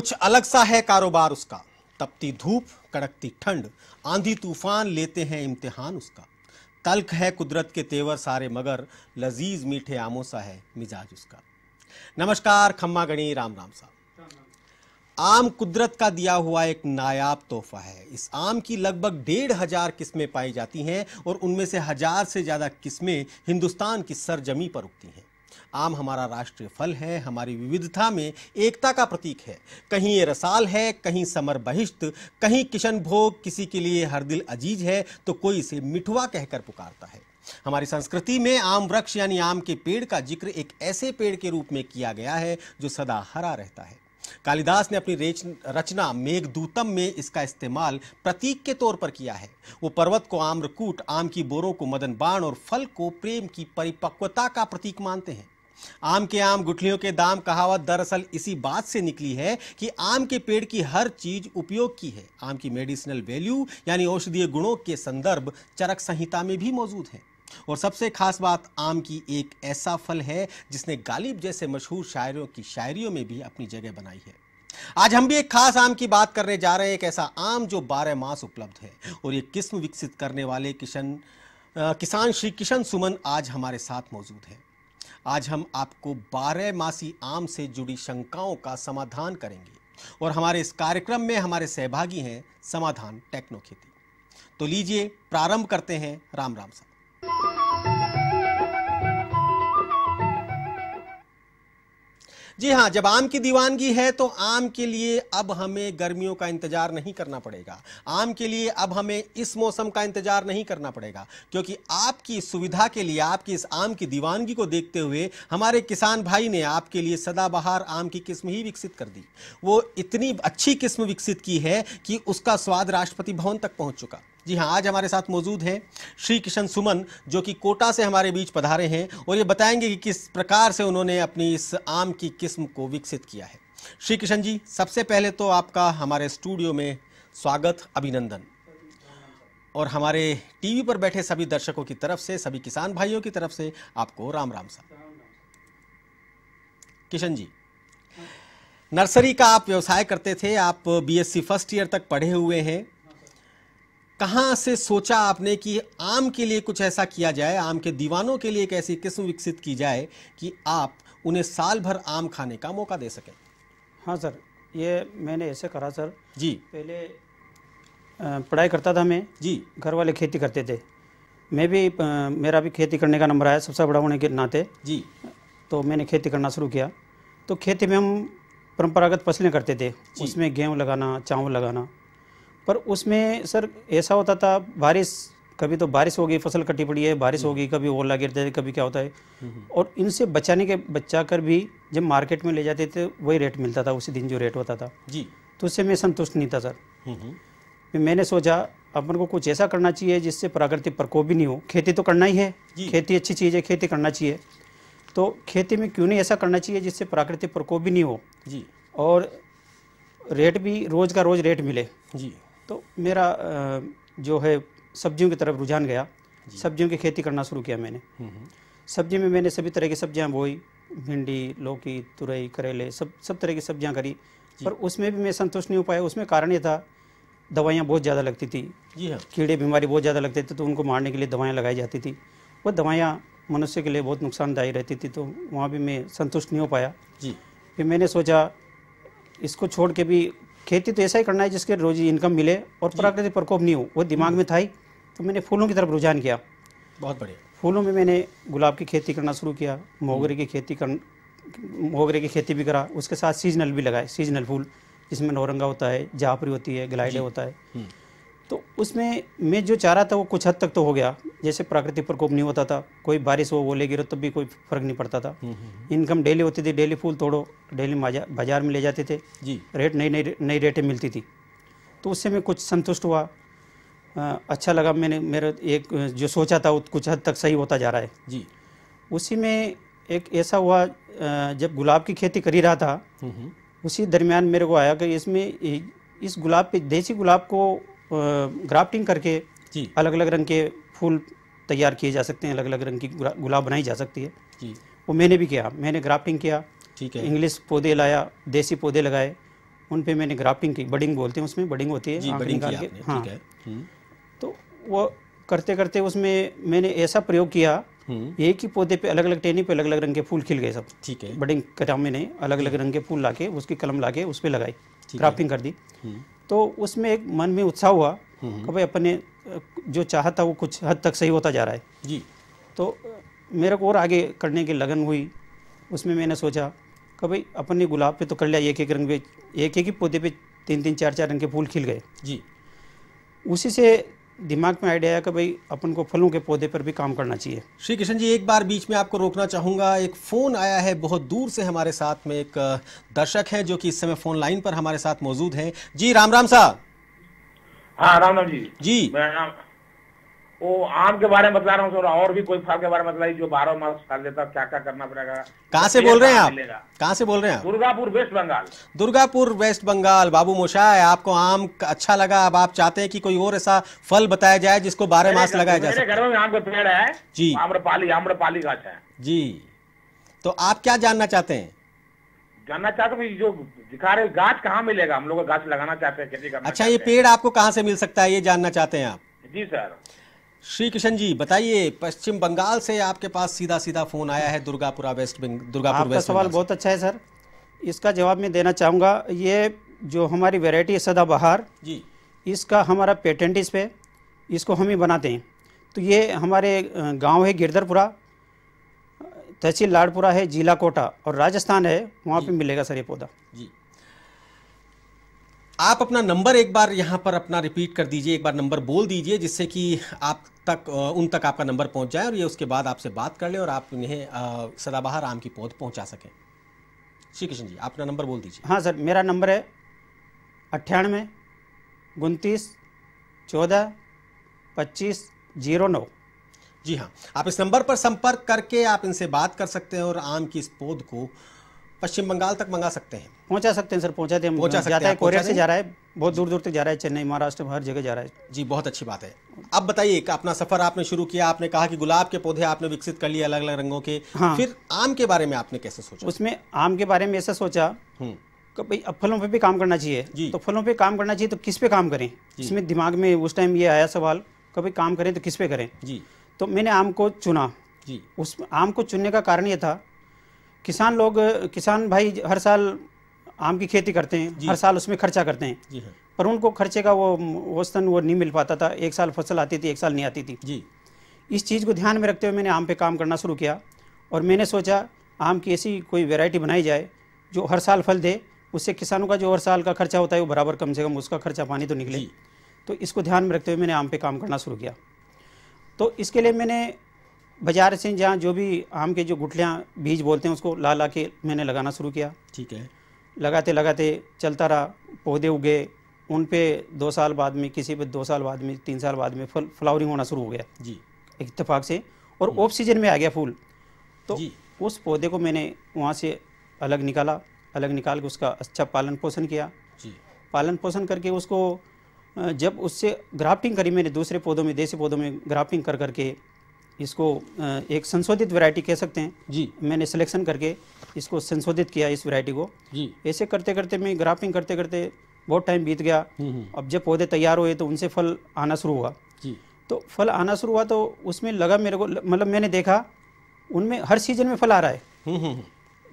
कुछ अलग सा है कारोबार उसका तपती धूप कड़कती ठंड आंधी तूफान लेते हैं इम्तिहान उसका तल्ख है कुदरत के तेवर सारे मगर लजीज मीठे आमों सा है मिजाज उसका नमस्कार खम्मा गणी राम राम साहब आम कुदरत का दिया हुआ एक नायाब तोहफा है इस आम की लगभग डेढ़ हज़ार किस्में पाई जाती हैं और उनमें से हज़ार से ज़्यादा किस्में हिंदुस्तान की सरजमी पर उगती हैं आम हमारा राष्ट्रीय फल है हमारी विविधता में एकता का प्रतीक है कहीं ये रसाल है कहीं समर बहिष्ट कहीं किशन भोग किसी के लिए हर दिल अजीज है तो कोई इसे मिठुआ कहकर पुकारता है हमारी संस्कृति में आम वृक्ष यानी आम के पेड़ का जिक्र एक ऐसे पेड़ के रूप में किया गया है जो सदा हरा रहता है कालिदास ने अपनी रचना मेघदूतम में इसका इस्तेमाल प्रतीक के तौर पर किया है वो पर्वत को आम्रकूट आम की बोरों को मदन बाण और फल को प्रेम की परिपक्वता का प्रतीक मानते हैं आम के आम गुठलियों के दाम कहावत दरअसल इसी बात से निकली है कि आम के पेड़ की हर चीज उपयोग की है आम की मेडिसिनल वैल्यू यानी औषधीय गुणों के संदर्भ चरक संहिता में भी मौजूद है और सबसे खास बात आम की एक ऐसा फल है जिसने गालिब जैसे मशहूर शायरों की शायरियों में भी अपनी जगह बनाई है आज हम भी एक खास आम की बात करने जा रहे हैं एक ऐसा आम जो बारह मास उपलब्ध है और ये किस्म विकसित करने वाले किशन किसान श्री किशन सुमन आज हमारे साथ मौजूद है आज हम आपको बारह मासी आम से जुड़ी शंकाओं का समाधान करेंगे और हमारे इस कार्यक्रम में हमारे सहभागी हैं समाधान टेक्नो खेती तो लीजिए प्रारंभ करते हैं राम राम साहब जी हाँ जब आम की दीवानगी है तो आम के लिए अब हमें गर्मियों का इंतजार नहीं करना पड़ेगा आम के लिए अब हमें इस मौसम का इंतजार नहीं करना पड़ेगा क्योंकि आपकी सुविधा के लिए आपकी इस आम की दीवानगी को देखते हुए हमारे किसान भाई ने आपके लिए सदाबहार आम की किस्म ही विकसित कर दी वो इतनी अच्छी किस्म विकसित की है कि उसका स्वाद राष्ट्रपति भवन तक पहुंच चुका जी हाँ आज हमारे साथ मौजूद हैं श्री किशन सुमन जो कि कोटा से हमारे बीच पधारे हैं और ये बताएंगे कि किस प्रकार से उन्होंने अपनी इस आम की किस्म को विकसित किया है श्री किशन जी सबसे पहले तो आपका हमारे स्टूडियो में स्वागत अभिनंदन और हमारे टीवी पर बैठे सभी दर्शकों की तरफ से सभी किसान भाइयों की तरफ से आपको राम राम साहब किशन जी नर्सरी का आप व्यवसाय करते थे आप बीएससी फर्स्ट ईयर तक पढ़े हुए हैं कहाँ से सोचा आपने कि आम के लिए कुछ ऐसा किया जाए आम के दीवानों के लिए एक ऐसी किस्म विकसित की जाए कि आप उन्हें साल भर आम खाने का मौका दे सकें हाँ सर ये मैंने ऐसे करा सर जी पहले पढ़ाई करता था मैं जी घर वाले खेती करते थे मैं भी मेरा भी खेती करने का नंबर आया सबसे बड़ा होने के नाते जी तो मैंने खेती करना शुरू किया तो खेती में हम परंपरागत फसलें करते थे उसमें गेहूँ लगाना चावल लगाना पर उसमें सर ऐसा होता था बारिश कभी तो बारिश हो गई फसल कटी पड़ी है बारिश होगी कभी ओला गिरता है कभी क्या होता है हम्म। और इनसे बचाने के बचा कर भी जब मार्केट में ले जाते थे वही रेट मिलता था उसी दिन जो रेट होता था जी तो उससे मैं संतुष्ट नहीं था सर हम्म, हम्म। मैंने सोचा अपन को कुछ ऐसा करना चाहिए जिससे प्राकृतिक प्रकोप भी नहीं हो खेती तो करना ही है खेती अच्छी चीज़ है खेती करना चाहिए तो खेती में क्यों नहीं ऐसा करना चाहिए जिससे प्राकृतिक प्रकोप भी नहीं हो जी और रेट भी रोज़ का रोज़ रेट मिले जी तो मेरा जो है सब्जियों की तरफ रुझान गया सब्जियों की खेती करना शुरू किया मैंने हम्म, हम्म। सब्जी में मैंने सभी तरह की सब्जियां बोई भिंडी लौकी तुरई करेले सब सब तरह की सब्जियां करी पर उसमें भी मैं संतुष्ट नहीं हो पाया उसमें कारण ये था दवाइयाँ बहुत ज़्यादा लगती थी जी हाँ कीड़े बीमारी बहुत ज़्यादा लगते थे तो उनको मारने के लिए दवाइयाँ लगाई जाती थी वो दवाइयाँ मनुष्य के लिए बहुत नुकसानदायी रहती थी तो वहाँ भी मैं संतुष्ट नहीं हो पाया जी फिर मैंने सोचा इसको छोड़ के भी खेती तो ऐसा ही करना है जिसके रोजी इनकम मिले और प्राकृतिक प्रकोप नहीं हो वो दिमाग में था ही तो मैंने फूलों की तरफ रुझान किया बहुत बढ़िया फूलों में मैंने गुलाब की खेती करना शुरू किया मोगरे की खेती कर मोगरे की खेती भी करा उसके साथ सीजनल भी लगाए सीजनल फूल जिसमें नौरंगा होता है जाफरी होती है ग्लाइडे होता है हम्म। तो उसमें मैं जो चाह रहा था वो कुछ हद तक तो हो गया जैसे प्राकृतिक प्रकोप नहीं होता था कोई बारिश हो वो ले गिरो तब भी कोई फर्क नहीं पड़ता था हम्म, हम्म, हम्म। इनकम डेली होती थी डेली फूल तोड़ो डेली बाजार में ले जाते थे जी रेट नई नई नई रेटें मिलती थी तो उससे मैं कुछ संतुष्ट हुआ आ, अच्छा लगा मैंने मेरा एक जो सोचा था वो कुछ हद तक सही होता जा रहा है जी उसी में एक ऐसा हुआ जब गुलाब की खेती कर ही रहा था उसी दरमियान मेरे को आया कि इसमें इस गुलाब पे देसी गुलाब को ग्राफ्टिंग करके जी अलग अलग रंग के फूल तैयार किए जा सकते हैं अलग अलग रंग की गुलाब बनाई जा सकती है जी वो मैंने भी किया मैंने ग्राफ्टिंग किया ठीक है इंग्लिश पौधे लाया देसी पौधे लगाए उन पे मैंने ग्राफ्टिंग की बडिंग बोलते हैं उसमें बडिंग होती है जी, बडिंग आपने, हाँ है। हम्म। तो वो करते करते उसमें मैंने ऐसा प्रयोग किया हम्म। एक ही पौधे पे अलग अलग टहनी पे अलग अलग रंग के फूल खिल गए सब ठीक है बडिंग कटा मैंने अलग अलग रंग के फूल लाके उसकी कलम लाके उस पर लगाई ग्राफ्टिंग कर दी हम्म। तो उसमें एक मन में उत्साह हुआ हम्म। कि भाई अपने जो चाहता था वो कुछ हद तक सही होता जा रहा है जी तो मेरे को और आगे करने की लगन हुई उसमें मैंने सोचा कि भाई अपने गुलाब पे तो कर लिया एक एक रंग पे एक एक ही पौधे पे तीन तीन चार चार रंग के फूल खिल गए जी उसी से दिमाग में आइडिया आया कि भाई अपन को फलों के पौधे पर भी काम करना चाहिए श्री किशन जी एक बार बीच में आपको रोकना चाहूँगा एक फ़ोन आया है बहुत दूर से हमारे साथ में एक दर्शक है जो कि इस समय फ़ोन लाइन पर हमारे साथ मौजूद हैं जी राम राम साहब हाँ राम राम जी जी मेरा नाम वो आम के बारे में बता रहा हूँ और भी कोई फल के बारे में बता जो बारह मास फल देता क्या क्या करना पड़ेगा कहाँ से बोल रहे हैं आप कहाँ से बोल रहे हैं दुर्गापुर वेस्ट बंगाल दुर्गापुर वेस्ट बंगाल बाबू मोशा आपको आम अच्छा लगा अब आप चाहते हैं कि कोई और ऐसा फल बताया जाए जिसको बारह मास लगाया जाए घर में आम का पेड़ है जी आम्रपाली आम्रपाली गाछ है जी तो आप क्या जानना चाहते हैं जानना चाहते हैं जो दिखा रहे गाछ कहाँ मिलेगा हम लोग गाछ लगाना चाहते हैं खेती करना अच्छा ये पेड़ आपको कहाँ से मिल सकता है ये जानना चाहते हैं आप जी सर श्री किशन जी बताइए पश्चिम बंगाल से आपके पास सीधा सीधा फोन आया है दुर्गापुरा वेस्ट दुर्गापुर वेस्ट सवाल बहुत अच्छा है सर इसका जवाब मैं देना चाहूँगा ये जो हमारी वेराइटी है सदाबहार जी इसका हमारा पेटेंट इस पे इसको हम ही बनाते हैं तो ये हमारे गांव है गिरधरपुरा तहसील लाड़पुरा है जिला कोटा और राजस्थान है वहाँ पे मिलेगा सर ये पौधा जी आप अपना नंबर एक बार यहाँ पर अपना रिपीट कर दीजिए एक बार नंबर बोल दीजिए जिससे कि आप तक उन तक आपका नंबर पहुँच जाए और ये उसके बाद आपसे बात कर लें और आप उन्हें सदाबहार आम की पौध पहुँचा सकें श्री कृष्ण जी अपना नंबर बोल दीजिए हाँ सर मेरा नंबर है अट्ठानवे उनतीस चौदह पच्चीस जीरो नौ जी हाँ आप इस नंबर पर संपर्क करके आप इनसे बात कर सकते हैं और आम की इस पौध को पश्चिम बंगाल तक मंगा सकते हैं पहुंचा सकते हैं सर पहुंचाते हैं पहुंचा सकते जाता है कोरियर से जा रहा है बहुत दूर दूर तक जा रहा है चेन्नई महाराष्ट्र में हर जगह जा रहा है जी बहुत अच्छी बात है अब बताइए अपना सफर आपने शुरू किया आपने कहा कि गुलाब के पौधे आपने विकसित कर लिए अलग अलग रंगों के हाँ। फिर आम के बारे में आपने कैसे सोचा उसमें आम के बारे में ऐसा सोचा हम्म। भाई अब फलों पर भी काम करना चाहिए तो फलों पर काम करना चाहिए तो किस पे काम करें इसमें दिमाग में उस टाइम ये आया सवाल कभी काम करें तो किस पे करें जी तो मैंने आम को चुना जी उस आम को चुनने का कारण ये था किसान लोग किसान भाई हर साल आम की खेती करते हैं हर साल उसमें खर्चा करते हैं हाँ। पर उनको खर्चे का वो औसतन वो नहीं मिल पाता था एक साल फसल आती थी एक साल नहीं आती थी जी इस चीज़ को ध्यान में रखते हुए मैंने आम पे काम करना शुरू किया और मैंने सोचा आम की ऐसी कोई वैरायटी बनाई जाए जो हर साल फल दे उससे किसानों का जो हर साल का खर्चा होता है वो बराबर कम से कम उसका खर्चा पानी तो निकले तो इसको ध्यान में रखते हुए मैंने आम पे काम करना शुरू किया तो इसके लिए मैंने बाजार से जहाँ जो भी आम के जो गुटलियाँ बीज बोलते हैं उसको ला ला के मैंने लगाना शुरू किया ठीक है लगाते लगाते चलता रहा पौधे उगे उन पे दो साल बाद में किसी पे दो साल बाद में तीन साल बाद में फल फ्लावरिंग होना शुरू हो गया जी इतफाक से और ऑफ सीजन में आ गया फूल तो उस पौधे को मैंने वहाँ से अलग निकाला अलग निकाल के उसका अच्छा पालन पोषण किया जी पालन पोषण करके उसको जब उससे ग्राफ्टिंग करी मैंने दूसरे पौधों में देसी पौधों में ग्राफ्टिंग कर करके इसको एक संशोधित वैरायटी कह सकते हैं जी मैंने सिलेक्शन करके इसको संशोधित किया इस वैरायटी को जी ऐसे करते करते मैं ग्राफिंग करते करते बहुत टाइम बीत गया हम्म, हम्म। अब जब पौधे तैयार हुए तो उनसे फल आना शुरू हुआ जी तो फल आना शुरू हुआ तो उसमें लगा मेरे को मतलब मैंने देखा उनमें हर सीजन में फल आ रहा है हम्म,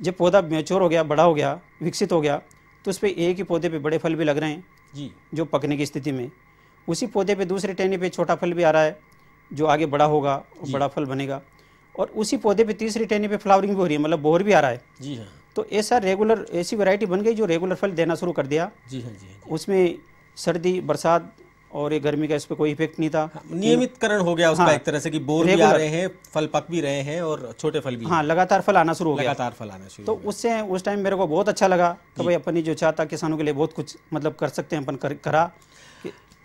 जब पौधा मेच्योर हो गया बड़ा हो गया विकसित हो गया तो उस पर एक ही पौधे पर बड़े फल भी लग रहे हैं जी जो पकने की स्थिति में उसी पौधे पे दूसरे टहनी पे छोटा फल भी आ रहा है जो आगे बड़ा होगा बड़ा फल बनेगा और उसी पौधे पे तीसरी टहनी पे फ्लावरिंग भी हो रही है मतलब बोहर भी आ रहा है जी हाँ तो ऐसा रेगुलर ऐसी वैरायटी बन गई जो रेगुलर फल देना शुरू कर दिया जी हाँ जी हाँ, जी उसमें सर्दी बरसात और ये गर्मी का इस पर कोई इफेक्ट नहीं था हाँ, नियमितकरण हो गया उसका हाँ, एक तरह से कि बोर भी आ रहे हैं फल पक भी रहे हैं और छोटे फल भी हाँ लगातार फल आना शुरू हो गया लगातार फल आना शुरू तो उससे उस टाइम मेरे को बहुत अच्छा लगा कि भाई अपनी जो चाहता किसानों के लिए बहुत कुछ मतलब कर सकते हैं अपन करा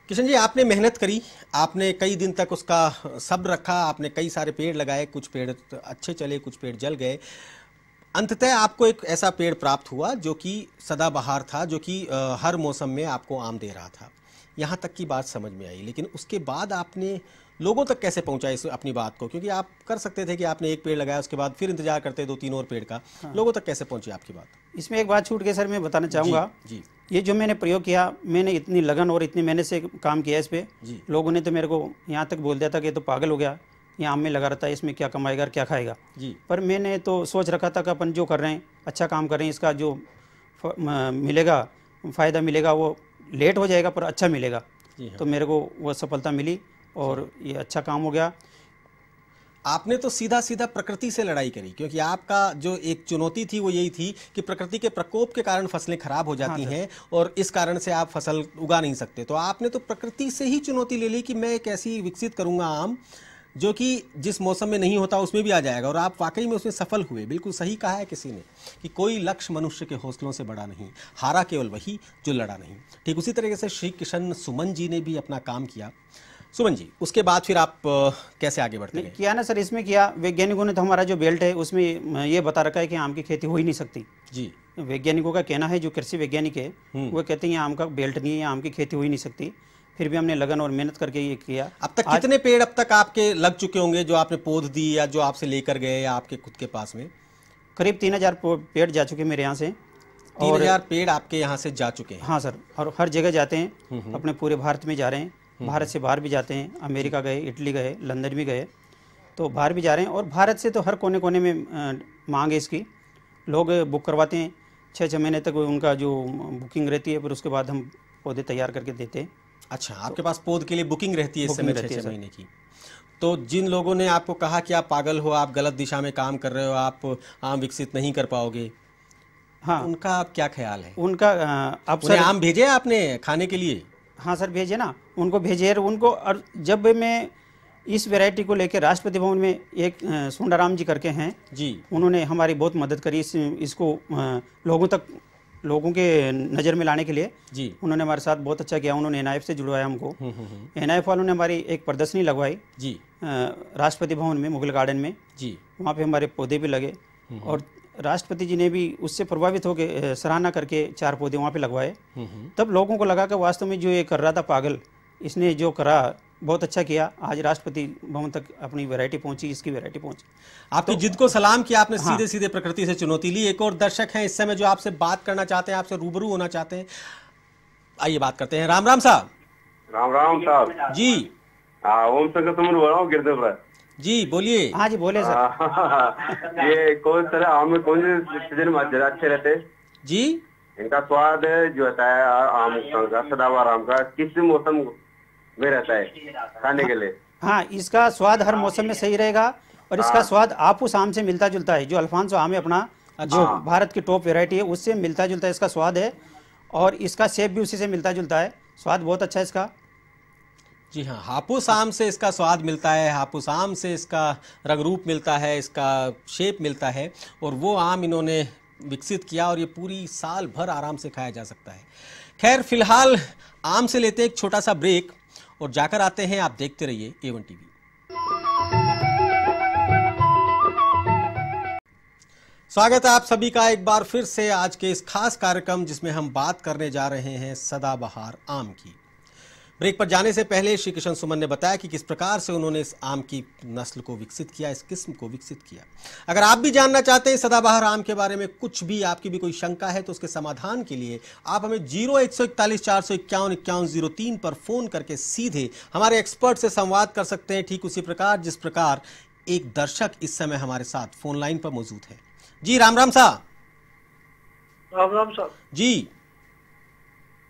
किशन जी आपने मेहनत करी आपने कई दिन तक उसका सब्र रखा आपने कई सारे पेड़ लगाए कुछ पेड़ तो अच्छे चले कुछ पेड़ जल गए अंततः आपको एक ऐसा पेड़ प्राप्त हुआ जो कि सदाबहार था जो कि हर मौसम में आपको आम दे रहा था यहाँ तक की बात समझ में आई लेकिन उसके बाद आपने लोगों तक कैसे पहुँचा इस अपनी बात को क्योंकि आप कर सकते थे कि आपने एक पेड़ लगाया उसके बाद फिर इंतजार करते दो तीन और पेड़ का हाँ। लोगों तक कैसे पहुँची आपकी बात इसमें एक बात छूट के सर मैं बताना चाहूँगा जी, जी ये जो मैंने प्रयोग किया मैंने इतनी लगन और इतनी मेहनत से काम किया इस पर लोगों ने तो मेरे को यहाँ तक बोल दिया था कि ये तो पागल हो गया यहाँ में लगा रहता है इसमें क्या कमाएगा क्या खाएगा जी पर मैंने तो सोच रखा था कि अपन जो कर रहे हैं अच्छा काम कर रहे हैं इसका जो मिलेगा फ़ायदा मिलेगा वो लेट हो जाएगा पर अच्छा मिलेगा हाँ। तो मेरे को वो सफलता मिली और ये अच्छा काम हो गया आपने तो सीधा सीधा प्रकृति से लड़ाई करी क्योंकि आपका जो एक चुनौती थी वो यही थी कि प्रकृति के प्रकोप के कारण फसलें खराब हो जाती हाँ हैं और इस कारण से आप फसल उगा नहीं सकते तो आपने तो प्रकृति से ही चुनौती ले ली कि मैं एक ऐसी विकसित करूंगा आम जो कि जिस मौसम में नहीं होता उसमें भी आ जाएगा और आप वाकई में उसमें सफल हुए बिल्कुल सही कहा है किसी ने कि कोई लक्ष्य मनुष्य के हौसलों से बड़ा नहीं हारा केवल वही जो लड़ा नहीं ठीक उसी तरीके से श्री किशन सुमन जी ने भी अपना काम किया सुमन जी उसके बाद फिर आप कैसे आगे बढ़ते हैं किया ना सर इसमें किया वैज्ञानिकों ने तो हमारा जो बेल्ट है उसमें ये बता रखा है कि आम की खेती हो ही नहीं सकती जी वैज्ञानिकों का कहना है जो कृषि वैज्ञानिक है हम्म। वो कहते हैं आम का बेल्ट नहीं है आम की खेती हो ही नहीं सकती फिर भी हमने लगन और मेहनत करके ये किया अब तक कितने पेड़ अब तक आपके लग चुके होंगे जो आपने पौध दी या जो आपसे लेकर गए या आपके खुद के पास में करीब तीन हजार पेड़ जा चुके मेरे यहाँ से तीन हजार पेड़ आपके यहाँ से जा चुके हैं हाँ सर और हर जगह जाते हैं हम्म, हम्म। अपने पूरे भारत में जा रहे हैं भारत से बाहर भी जाते हैं अमेरिका गए इटली गए लंदन भी गए तो बाहर भी जा रहे हैं और भारत से तो हर कोने कोने में मांग है इसकी लोग बुक करवाते हैं छः छः महीने तक उनका जो बुकिंग रहती है फिर उसके बाद हम पौधे तैयार करके देते हैं अच्छा तो आपके पास पौध के लिए बुकिंग रहती है इस समय छः महीने की तो जिन लोगों ने आपको कहा कि आप पागल हो आप गलत दिशा में काम कर रहे हो आप आम विकसित नहीं कर पाओगे हाँ उनका आप क्या ख्याल है उनका अफसर आम भेजे आपने खाने के लिए हाँ सर भेजे ना उनको भेजे उनको और जब मैं इस वैरायटी को लेकर राष्ट्रपति भवन में एक सोंडाराम जी करके हैं जी उन्होंने हमारी बहुत मदद करी इस इसको लोगों तक लोगों के नज़र में लाने के लिए जी उन्होंने हमारे साथ बहुत अच्छा किया उन्होंने एन से जुड़वाया हमको एन हम्म, हम्म, हम्म। वालों ने हमारी एक प्रदर्शनी लगवाई जी राष्ट्रपति भवन में मुगल गार्डन में जी वहाँ पर हमारे पौधे भी लगे और राष्ट्रपति जी ने भी उससे प्रभावित होकर सराहना करके चार पौधे वहाँ पे लगवाए हम्म, हम्म। तब लोगों को लगा कि वास्तव में जो ये कर रहा था पागल इसने जो करा बहुत अच्छा किया आज राष्ट्रपति भवन तक अपनी वैरायटी पहुंची इसकी वैरायटी पहुंची आपने तो, जिद को सलाम किया आपने हाँ, सीधे सीधे प्रकृति से चुनौती ली एक और दर्शक हैं इस समय जो आपसे बात करना चाहते हैं आपसे रूबरू होना चाहते हैं आइए बात करते हैं राम राम साहब राम राम साहब जी हाँ ओम संगत बोल रहा हूँ गिरदेव राय जी बोलिए हाँ जी बोले सर ये कौन सर आम कौन सीजन में अच्छे रहते जी इनका स्वाद जो होता है आम का सदाबहार आम का किस मौसम में रहता है खाने के लिए हाँ इसका स्वाद हर मौसम में सही रहेगा और इसका हाँ। स्वाद आप उस आम से मिलता जुलता है जो अल्फांसो आम है अपना जो हाँ। भारत की टॉप वेराइटी है उससे मिलता जुलता है इसका स्वाद है और इसका सेब भी उसी से मिलता जुलता है स्वाद बहुत अच्छा है इसका जी हाँ हापुस आम से इसका स्वाद मिलता है हापुस आम से इसका रंग रूप मिलता है इसका शेप मिलता है और वो आम इन्होंने विकसित किया और ये पूरी साल भर आराम से खाया जा सकता है खैर फिलहाल आम से लेते एक छोटा सा ब्रेक और जाकर आते हैं आप देखते रहिए ए वन टी स्वागत है आप सभी का एक बार फिर से आज के इस खास कार्यक्रम जिसमें हम बात करने जा रहे हैं सदाबहार आम की ब्रेक पर जाने से पहले श्री किशन सुमन ने बताया कि किस प्रकार से उन्होंने इस आम की नस्ल को विकसित किया इस किस्म को विकसित किया अगर आप भी जानना चाहते हैं सदाबहार आम के बारे में कुछ भी आपकी भी कोई शंका है तो उसके समाधान के लिए आप हमें जीरो एक सौ इकतालीस चार सौ इक्यावन इक्यावन जीरो तीन पर फोन करके सीधे हमारे एक्सपर्ट से संवाद कर सकते हैं ठीक उसी प्रकार जिस प्रकार एक दर्शक इस समय हमारे साथ फोन लाइन पर मौजूद है जी राम राम साहब राम राम साहब जी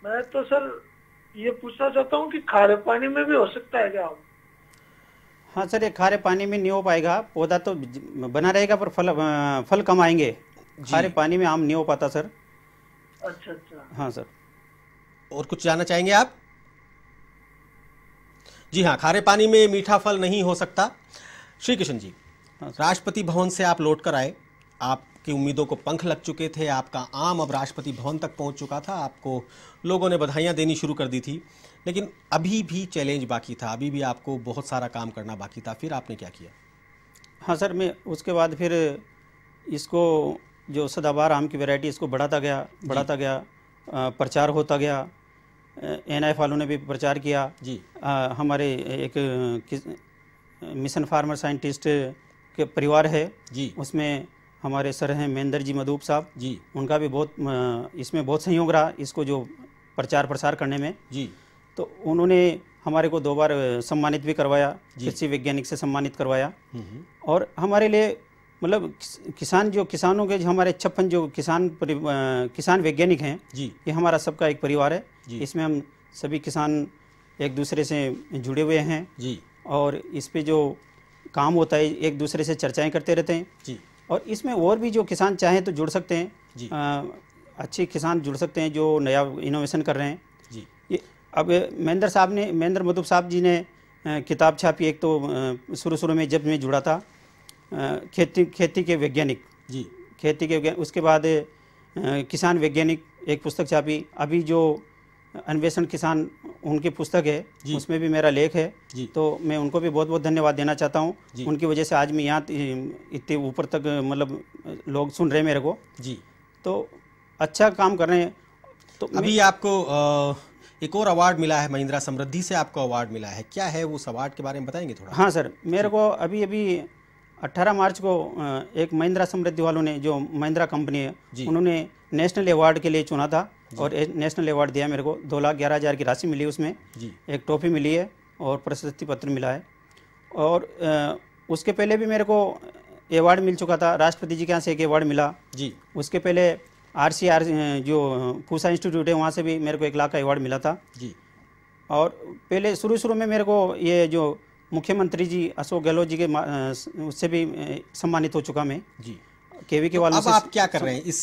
मैं तो सर ये पूछना चाहता हूँ कि खारे पानी में भी हो सकता है क्या हाँ सर ये खारे पानी में नहीं हो पाएगा पौधा तो बना रहेगा पर फल फल कम आएंगे खारे पानी में आम नहीं हो पाता सर अच्छा अच्छा हाँ सर और कुछ जानना चाहेंगे आप जी हाँ खारे पानी में मीठा फल नहीं हो सकता श्री किशन जी हाँ राष्ट्रपति भवन से आप लौट कर आए आप कि उम्मीदों को पंख लग चुके थे आपका आम अब राष्ट्रपति भवन तक पहुंच चुका था आपको लोगों ने बधाइयां देनी शुरू कर दी थी लेकिन अभी भी चैलेंज बाकी था अभी भी आपको बहुत सारा काम करना बाकी था फिर आपने क्या किया हाँ सर मैं उसके बाद फिर इसको जो सदाबार आम की वैरायटी इसको बढ़ाता गया बढ़ाता गया प्रचार होता गया एन आई वालों ने भी प्रचार किया जी आ, हमारे एक मिशन फार्मर साइंटिस्ट के परिवार है जी उसमें हमारे सर हैं महेंद्र जी मधुप साहब जी उनका भी बहुत इसमें बहुत सहयोग रहा इसको जो प्रचार प्रसार करने में जी तो उन्होंने हमारे को दो बार सम्मानित भी करवाया कृषि वैज्ञानिक से सम्मानित करवाया हम्म, हम्म। और हमारे लिए मतलब किसान जो किसानों के जो हमारे छप्पन जो किसान किसान वैज्ञानिक हैं जी ये हमारा सबका एक परिवार है इसमें हम सभी किसान एक दूसरे से जुड़े हुए हैं जी और इस पर जो काम होता है एक दूसरे से चर्चाएं करते रहते हैं जी और इसमें और भी जो किसान चाहें तो जुड़ सकते हैं जी आ, अच्छे किसान जुड़ सकते हैं जो नया इनोवेशन कर रहे हैं जी ये अब महेंद्र साहब ने महेंद्र मधुब साहब जी ने किताब छापी एक तो शुरू शुरू में जब मैं जुड़ा था खेती खेती के वैज्ञानिक जी खेती के उसके बाद किसान वैज्ञानिक एक पुस्तक छापी अभी जो अन्वेषण किसान उनकी पुस्तक है उसमें भी मेरा लेख है जी तो मैं उनको भी बहुत बहुत धन्यवाद देना चाहता हूँ उनकी वजह से आज मैं यहाँ इतने ऊपर तक मतलब लोग सुन रहे मेरे को जी तो अच्छा काम कर रहे हैं तो अभी आपको आ, एक और अवार्ड मिला है महिंद्रा समृद्धि से आपको अवार्ड मिला है क्या है उस अवार्ड के बारे में बताएंगे थोड़ा हाँ सर मेरे को अभी अभी 18 मार्च को एक महिंद्रा समृद्धि वालों ने जो महिंद्रा कंपनी है उन्होंने नेशनल अवार्ड के लिए चुना था और नेशनल अवार्ड दिया मेरे को दो लाख ग्यारह हज़ार की राशि मिली उसमें एक ट्रॉफी मिली है और प्रशस्ति पत्र मिला है और उसके पहले भी मेरे को अवार्ड मिल चुका था राष्ट्रपति जी के यहाँ से एक अवार्ड मिला जी उसके पहले आर सी आर जो पूसा इंस्टीट्यूट है वहाँ से भी मेरे को एक लाख का अवार्ड मिला था जी और पहले शुरू शुरू में मेरे को ये जो मुख्यमंत्री जी अशोक गहलोत जी के उससे भी सम्मानित हो चुका मैं जी केवी के तो वालों अब आप क्या कर रहे हैं इस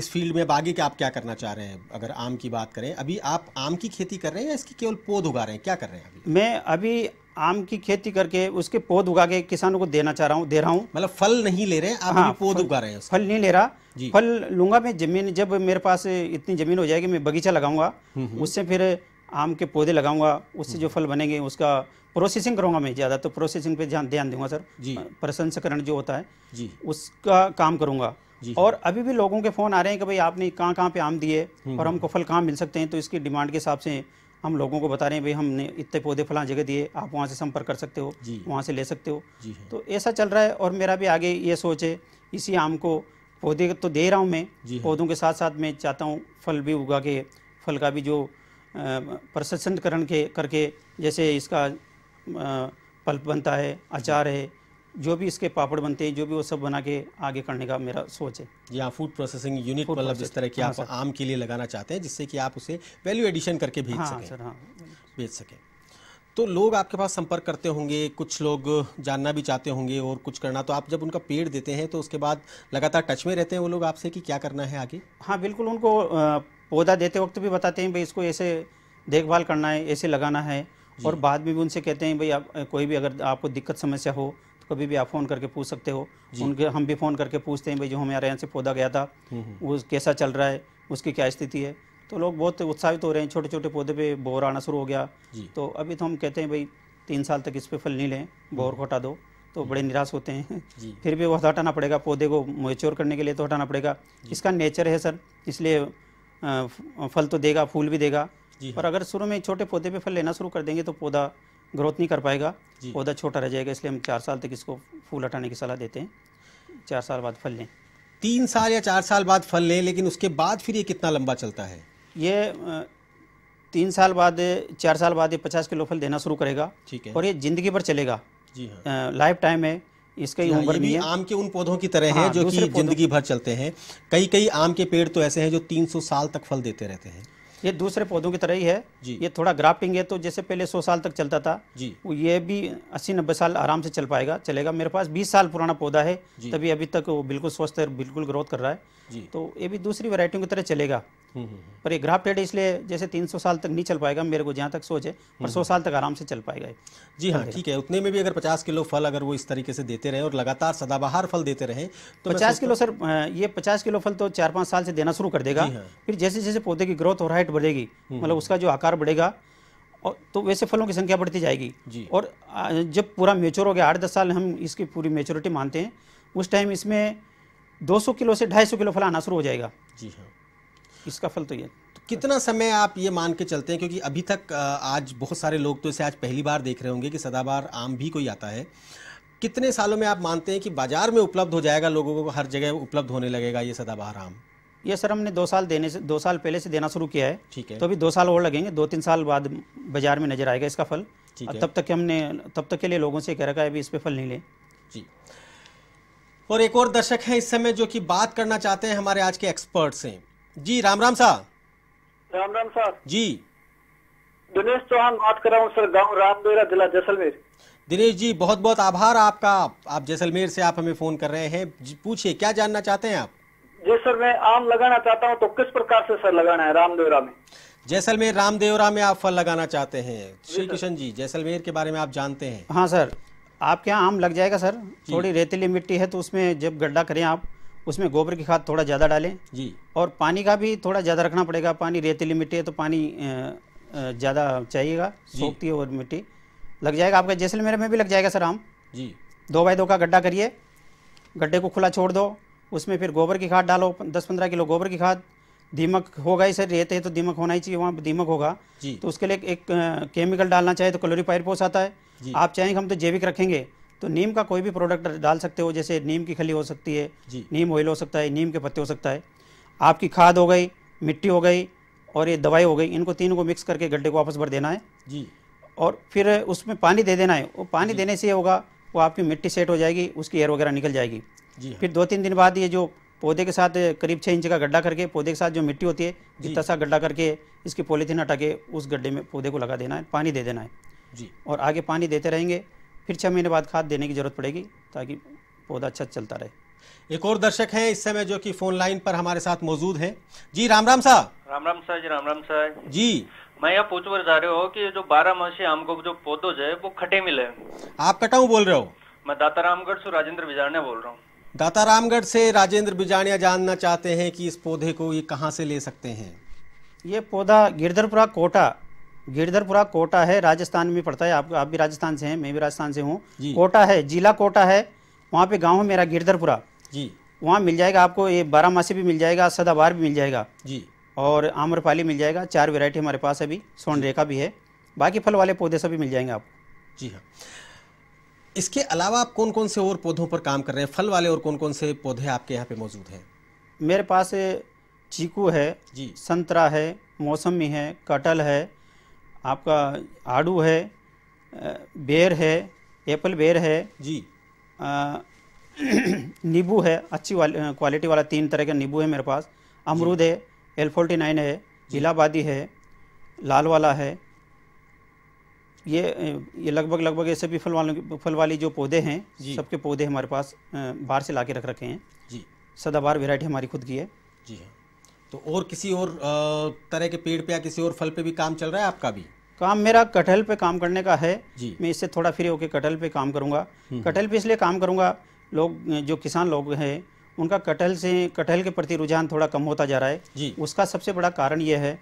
इस फील्ड में आगे क्या आप क्या करना चाह रहे हैं अगर आम की बात करें अभी आप आम की खेती कर रहे हैं या इसकी केवल पौध उगा रहे हैं क्या कर रहे हैं अभी मैं अभी आम की खेती करके उसके पौध उगा के किसानों को देना चाह रहा हूँ दे रहा हूँ मतलब फल नहीं ले रहे आप हाँ, पौध उगा रहे हैं फल नहीं ले रहा फल लूंगा मैं जमीन जब मेरे पास इतनी जमीन हो जाएगी मैं बगीचा लगाऊंगा हम्म, हम्म। उससे फिर आम के पौधे लगाऊंगा उससे जो हम्म। फल बनेंगे उसका प्रोसेसिंग करूंगा मैं ज़्यादा तो प्रोसेसिंग पे ध्यान ध्यान दूंगा सर जी प्रसंस्करण जो होता है जी उसका काम करूंगा और अभी भी लोगों के फ़ोन आ रहे हैं कि भाई आपने कहाँ कहाँ पे आम दिए हम्म, और हम्म। हमको फल कहाँ मिल सकते हैं तो इसकी डिमांड के हिसाब से हम लोगों को बता रहे हैं भाई हमने इतने पौधे फला जगह दिए आप वहाँ से संपर्क कर सकते हो वहाँ से ले सकते हो तो ऐसा चल रहा है और मेरा भी आगे ये सोच है इसी आम को पौधे तो दे रहा हूँ मैं पौधों के साथ साथ मैं चाहता हूँ फल भी उगा के फल का भी जो प्रसंस्करण के करके जैसे इसका पल्प बनता है अचार है जो भी इसके पापड़ बनते हैं जो भी वो सब बना के आगे करने का मेरा सोच है जी हाँ फूड प्रोसेसिंग यूनिट मतलब जिस तरह की हाँ, आप आम के लिए लगाना चाहते हैं जिससे कि आप उसे वैल्यू एडिशन करके भेज हाँ, सकें सर हाँ भेज सकें तो लोग आपके पास संपर्क करते होंगे कुछ लोग जानना भी चाहते होंगे और कुछ करना तो आप जब उनका पेड़ देते हैं तो उसके बाद लगातार टच में रहते हैं वो लोग आपसे कि क्या करना है आगे हाँ बिल्कुल उनको पौधा देते वक्त भी बताते हैं भाई इसको ऐसे देखभाल करना है ऐसे लगाना है और बाद में भी उनसे कहते हैं भाई आप कोई भी अगर आपको दिक्कत समस्या हो तो कभी भी आप फ़ोन करके पूछ सकते हो उनके हम भी फ़ोन करके पूछते हैं भाई जो हमारे यहाँ से पौधा गया था हम्म, हम्म। वो कैसा चल रहा है उसकी क्या स्थिति है तो लोग बहुत उत्साहित हो रहे हैं छोटे छोटे पौधे पे बोर आना शुरू हो गया तो अभी तो हम कहते हैं भाई तीन साल तक इस पर फल नहीं लें बोर को हम्म। हटा दो तो बड़े निराश होते हैं फिर भी वो हटाना पड़ेगा पौधे को मेच्योर करने के लिए तो हटाना पड़ेगा इसका नेचर है सर इसलिए फल तो देगा फूल भी देगा और हाँ। अगर शुरू में छोटे पौधे पे फल लेना शुरू कर देंगे तो पौधा ग्रोथ नहीं कर पाएगा पौधा छोटा रह जाएगा इसलिए हम चार साल तक इसको फूल हटाने की सलाह देते हैं चार साल बाद फल लें तीन साल या चार साल बाद फल लें लेकिन उसके बाद फिर ये कितना लंबा चलता है ये तीन साल बाद चार साल बाद ये पचास किलो फल देना शुरू करेगा ठीक है और ये ज़िंदगी भर चलेगा जी हाँ। लाइफ टाइम है इसका ही उम्र भी आम के उन पौधों की तरह है हाँ, जो कि जिंदगी भर चलते हैं कई कई आम के पेड़ तो ऐसे हैं जो 300 साल तक फल देते रहते हैं ये दूसरे पौधों की तरह ही है जी ये थोड़ा ग्राफ्टिंग है तो जैसे पहले 100 साल तक चलता था जी वो ये भी 80 नब्बे साल आराम से चल पाएगा चलेगा मेरे पास 20 साल पुराना पौधा है तभी अभी तक वो बिल्कुल स्वस्थ है बिल्कुल ग्रोथ कर रहा है जी तो ये भी दूसरी वैरायटियों की तरह चलेगा पर ये ग्राफ ट्रेड इसलिए जैसे 300 साल तक नहीं चल पाएगा मेरे को जहाँ तक सोच है पर 100 साल तक आराम से चल पाएगा जी हाँ ठीक है उतने में भी अगर 50 किलो फल अगर वो इस तरीके से देते रहे और लगातार सदाबहार फल देते रहे तो 50 किलो सर ये 50 किलो फल तो चार पाँच साल से देना शुरू कर देगा हाँ। फिर जैसे जैसे पौधे की ग्रोथ और हाइट बढ़ेगी हम्म, मतलब हम्म। उसका जो आकार बढ़ेगा और तो वैसे फलों की संख्या बढ़ती जाएगी जी और जब पूरा मेच्योर हो गया आठ दस साल हम इसकी पूरी मेच्योरिटी मानते हैं उस टाइम इसमें 200 किलो से 250 किलो फल आना शुरू हो जाएगा जी हाँ इसका फल तो ये तो कितना समय आप ये मान के चलते हैं क्योंकि अभी तक आज बहुत सारे लोग तो इसे आज पहली बार देख रहे होंगे कि सदाबार आम भी कोई आता है कितने सालों में आप मानते हैं कि बाजार में उपलब्ध हो जाएगा लोगों को हर जगह उपलब्ध होने लगेगा ये सदाबहार आम ये सर हमने दो साल देने से दो साल पहले से देना शुरू किया है ठीक है तो अभी दो साल और लगेंगे दो तीन साल बाद बाजार में नजर आएगा इसका फल है तब तक हमने तब तक के लिए लोगों से कह रखा है अभी इस पर फल नहीं लें जी और एक और दर्शक हैं इस समय जो कि बात करना चाहते हैं हमारे आज के एक्सपर्ट से जी राम राम साहब राम राम साहब जी दिनेश चौहान बात कर रहा हूँ सर गाँव रामदेरा जिला जैसलमेर दिनेश जी बहुत बहुत आभार आपका आप जैसलमेर से आप हमें फोन कर रहे हैं पूछिए क्या जानना चाहते हैं आप जी सर मैं आम लगाना चाहता हूँ तो किस प्रकार से सर लगाना है रामदेवरा में जैसलमेर रामदेवरा में आप फल लगाना चाहते हैं श्री किशन जी जैसलमेर के बारे में आप जानते हैं हाँ सर आपके यहाँ आम लग जाएगा सर थोड़ी रेतीली मिट्टी है तो उसमें जब गड्ढा करें आप उसमें गोबर की खाद थोड़ा ज़्यादा डालें जी और पानी का भी थोड़ा ज़्यादा रखना पड़ेगा पानी रेतीली मिट्टी है तो पानी ज़्यादा चाहिएगा सोखती है और मिट्टी लग जाएगा आपका जैसलमेर में भी लग जाएगा सर आम जी दो बाई दो का गड्ढा करिए गड्ढे को खुला छोड़ दो उसमें फिर गोबर की खाद डालो दस पंद्रह किलो गोबर की खाद दीमक होगा ही सर रेत है तो दीमक होना ही चाहिए वहाँ दीमक होगा तो उसके लिए एक केमिकल डालना चाहे तो पोस आता है आप चाहेंगे हम तो जैविक रखेंगे तो नीम का कोई भी प्रोडक्ट डाल सकते हो जैसे नीम की खली हो सकती है नीम ऑयल हो सकता है नीम के पत्ते हो सकता है आपकी खाद हो गई मिट्टी हो गई और ये दवाई हो गई इनको तीनों को मिक्स करके गड्ढे को वापस भर देना है जी और फिर उसमें पानी दे देना है वो पानी देने से ये होगा वो आपकी मिट्टी सेट हो जाएगी उसकी एयर वगैरह निकल जाएगी जी फिर दो तीन दिन बाद ये जो पौधे के साथ करीब छः इंच का गड्ढा करके पौधे के साथ जो मिट्टी होती है जितना सा गड्ढा करके इसकी पॉलीथीन हटा के उस गड्ढे में पौधे को लगा देना है पानी दे देना है जी और आगे पानी देते रहेंगे फिर छः महीने बाद खाद देने की ज़रूरत पड़ेगी ताकि पौधा अच्छा चलता रहे एक और दर्शक हैं इस समय जो कि फ़ोन लाइन पर हमारे साथ मौजूद हैं जी राम राम साहब राम राम साहब जी राम राम साहब जी मैं यहाँ पूछवर जा रहे हो कि जो बारह मासी आम को जो पौधो है वो खटे मिले आप कटाऊ बोल रहे हो मैं दाता रामगढ़ से राजेंद्र बिजारणिया बोल रहा हूँ दाता रामगढ़ से राजेंद्र बिजाणिया जानना चाहते हैं कि इस पौधे को ये कहाँ से ले सकते हैं ये पौधा गिरधरपुरा कोटा गिरधरपुरा कोटा है राजस्थान में पड़ता है आप आप भी राजस्थान से हैं मैं भी राजस्थान से हूँ कोटा है जिला कोटा है वहाँ पे गांव है मेरा गिरधरपुरा जी वहाँ मिल जाएगा आपको ये बारामासी भी मिल जाएगा सदाबार भी मिल जाएगा जी और आम्रपाली मिल जाएगा चार वेरायटी हमारे पास अभी सोन रेखा भी है बाकी फल वाले पौधे सभी मिल जाएंगे आपको जी हाँ इसके अलावा आप कौन कौन से और पौधों पर काम कर रहे हैं फल वाले और कौन कौन से पौधे आपके यहाँ पे मौजूद हैं मेरे पास चीकू है जी संतरा है मौसमी है कटल है आपका आड़ू है बेर है एप्पल बेर है जी नींबू है अच्छी क्वालिटी वाला तीन तरह का नींबू है मेरे पास अमरूद है एल फोर्टी नाइन है इलाहाबादी है लाल वाला है ये ये लगभग लगभग ये सभी फल वालों फल वाली जो पौधे हैं सबके पौधे हमारे पास बाहर से ला के रख रखे हैं जी सदाबार वेराइटी हमारी खुद की है जी हाँ तो और किसी और तरह के पेड़ पे या किसी और फल पे भी काम चल रहा है आपका भी काम मेरा कटहल पे काम करने का है जी मैं इससे थोड़ा फ्री होकर कटहल पे काम करूँगा हम्म। कटहल पे इसलिए काम करूँगा लोग जो किसान लोग हैं उनका कटहल से कटहल के प्रति रुझान थोड़ा कम होता जा रहा है जी उसका सबसे बड़ा कारण यह है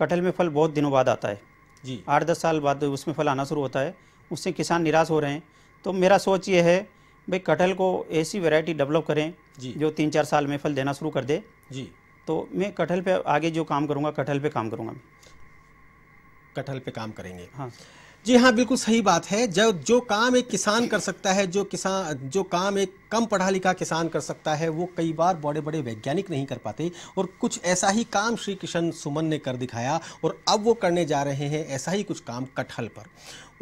कटहल में फल बहुत दिनों बाद आता है जी आठ दस साल बाद उसमें फल आना शुरू होता है उससे किसान निराश हो रहे हैं तो मेरा सोच ये है भाई कटहल को ऐसी वैरायटी डेवलप करें जी जो तीन चार साल में फल देना शुरू कर दे जी तो मैं कटहल पे आगे जो काम करूंगा कटहल पे काम करूंगा कटहल पे काम करेंगे हाँ जी हाँ बिल्कुल सही बात है जब जो काम एक किसान कर सकता है जो किसान जो काम एक कम पढ़ा लिखा किसान कर सकता है वो कई बार बड़े बड़े वैज्ञानिक नहीं कर पाते और कुछ ऐसा ही काम श्री किशन सुमन ने कर दिखाया और अब वो करने जा रहे हैं ऐसा ही कुछ काम कटहल पर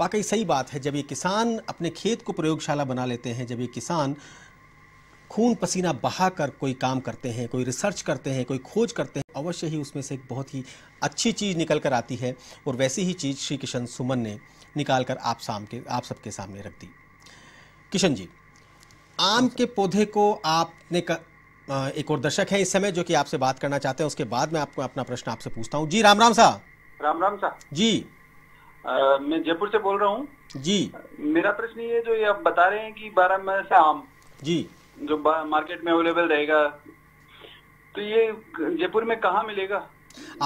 वाकई सही बात है जब ये किसान अपने खेत को प्रयोगशाला बना लेते हैं जब ये किसान खून पसीना बहा कर कोई काम करते हैं कोई रिसर्च करते हैं कोई खोज करते हैं अवश्य ही उसमें से एक बहुत ही अच्छी चीज़ निकल कर आती है और वैसी ही चीज़ श्री किशन सुमन ने निकाल कर आप शाम के आप सबके सामने रख दी किशन जी आम के पौधे को आपने क, एक और दर्शक है इस समय जो कि आपसे बात करना चाहते हैं उसके बाद मैं आपको अपना प्रश्न आपसे पूछता हूँ जी राम राम साहब राम राम साहब जी आ, मैं जयपुर से बोल रहा हूँ जी मेरा प्रश्न ये जो ये आप बता रहे हैं कि बारह मई से आम जी जो मार्केट में अवेलेबल रहेगा तो ये जयपुर में कहा मिलेगा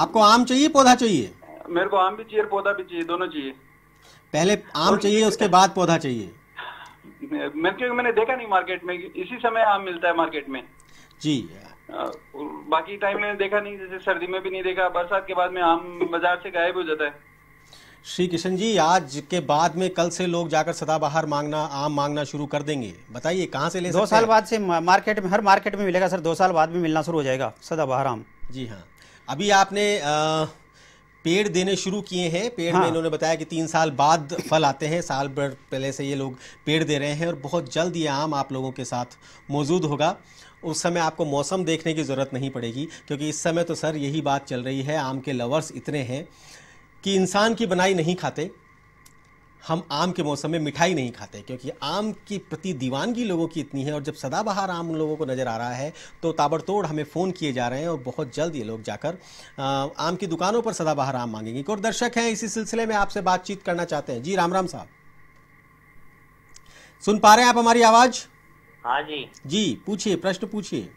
आपको आम चाहिए पौधा चाहिए मेरे को आम भी चाहिए पौधा भी चाहिए दोनों चाहिए पहले आम चाहिए उसके बाद पौधा चाहिए मैं क्योंकि मैंने देखा नहीं मार्केट में इसी समय आम मिलता है मार्केट में जी बाकी टाइम मैंने देखा नहीं जैसे सर्दी में भी नहीं देखा बरसात के बाद में आम बाजार से गायब हो जाता है श्री किशन जी आज के बाद में कल से लोग जाकर सदाबहार मांगना आम मांगना शुरू कर देंगे बताइए कहाँ से ले दो साल बाद से मार्केट में हर मार्केट में मिलेगा सर दो साल बाद में मिलना शुरू हो जाएगा सदाबहार आम जी हाँ अभी आपने आ, पेड़ देने शुरू किए हैं पेड़ हाँ। में इन्होंने बताया कि तीन साल बाद फल आते हैं साल भर पहले से ये लोग पेड़ दे रहे हैं और बहुत जल्द ये आम आप लोगों के साथ मौजूद होगा उस समय आपको मौसम देखने की ज़रूरत नहीं पड़ेगी क्योंकि इस समय तो सर यही बात चल रही है आम के लवर्स इतने हैं कि इंसान की बनाई नहीं खाते हम आम के मौसम में मिठाई नहीं खाते क्योंकि आम के प्रति दीवानगी लोगों की इतनी है और जब सदाबहार आम लोगों को नज़र आ रहा है तो ताबड़तोड़ हमें फ़ोन किए जा रहे हैं और बहुत जल्द ये लोग जाकर आम की दुकानों पर सदाबहार आम मांगेंगे और दर्शक हैं इसी सिलसिले में आपसे बातचीत करना चाहते हैं जी राम राम साहब सुन पा रहे हैं आप हमारी आवाज़ हाँ जी जी पूछिए प्रश्न पूछिए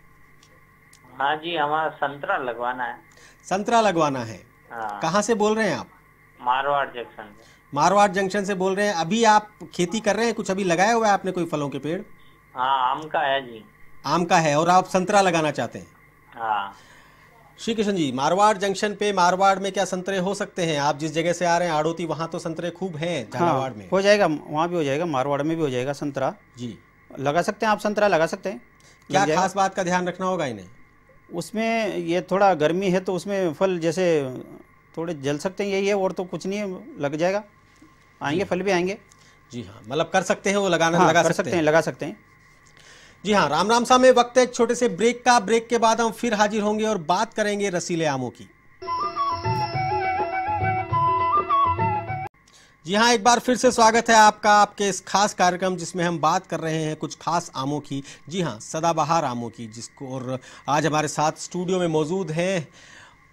हाँ जी हमारा संतरा लगवाना है संतरा लगवाना है हाँ। कहाँ से बोल रहे हैं आप मारवाड़ जंक्शन मारवाड़ जंक्शन से बोल रहे हैं अभी आप खेती कर रहे हैं कुछ अभी लगाया हुआ है आपने कोई फलों के पेड़ हाँ आम का है जी आम का है और आप संतरा लगाना चाहते हैं हाँ श्री कृष्ण जी मारवाड़ जंक्शन पे मारवाड़ में क्या संतरे हो सकते हैं आप जिस जगह से आ रहे हैं आड़ोती वहाँ तो संतरे खूब हैं हाँ, झालावाड़ में हो जाएगा वहाँ भी हो जाएगा मारवाड़ में भी हो जाएगा संतरा जी लगा सकते हैं आप संतरा लगा सकते हैं क्या खास बात का ध्यान रखना होगा इन्हें उसमें ये थोड़ा गर्मी है तो उसमें फल जैसे थोड़े जल सकते हैं यही है और तो कुछ नहीं है लग जाएगा आएंगे फल भी आएंगे जी हाँ मतलब कर सकते हैं वो लगाना हाँ, लगा कर सकते, सकते हैं।, हैं लगा सकते हैं जी हाँ राम राम साहब वक्त है एक छोटे से ब्रेक का ब्रेक के बाद हम फिर हाजिर होंगे और बात करेंगे रसीले आमों की जी हाँ एक बार फिर से स्वागत है आपका आपके इस खास कार्यक्रम जिसमें हम बात कर रहे हैं कुछ खास आमों की जी हाँ सदाबहार आमों की जिसको और आज हमारे साथ स्टूडियो में मौजूद हैं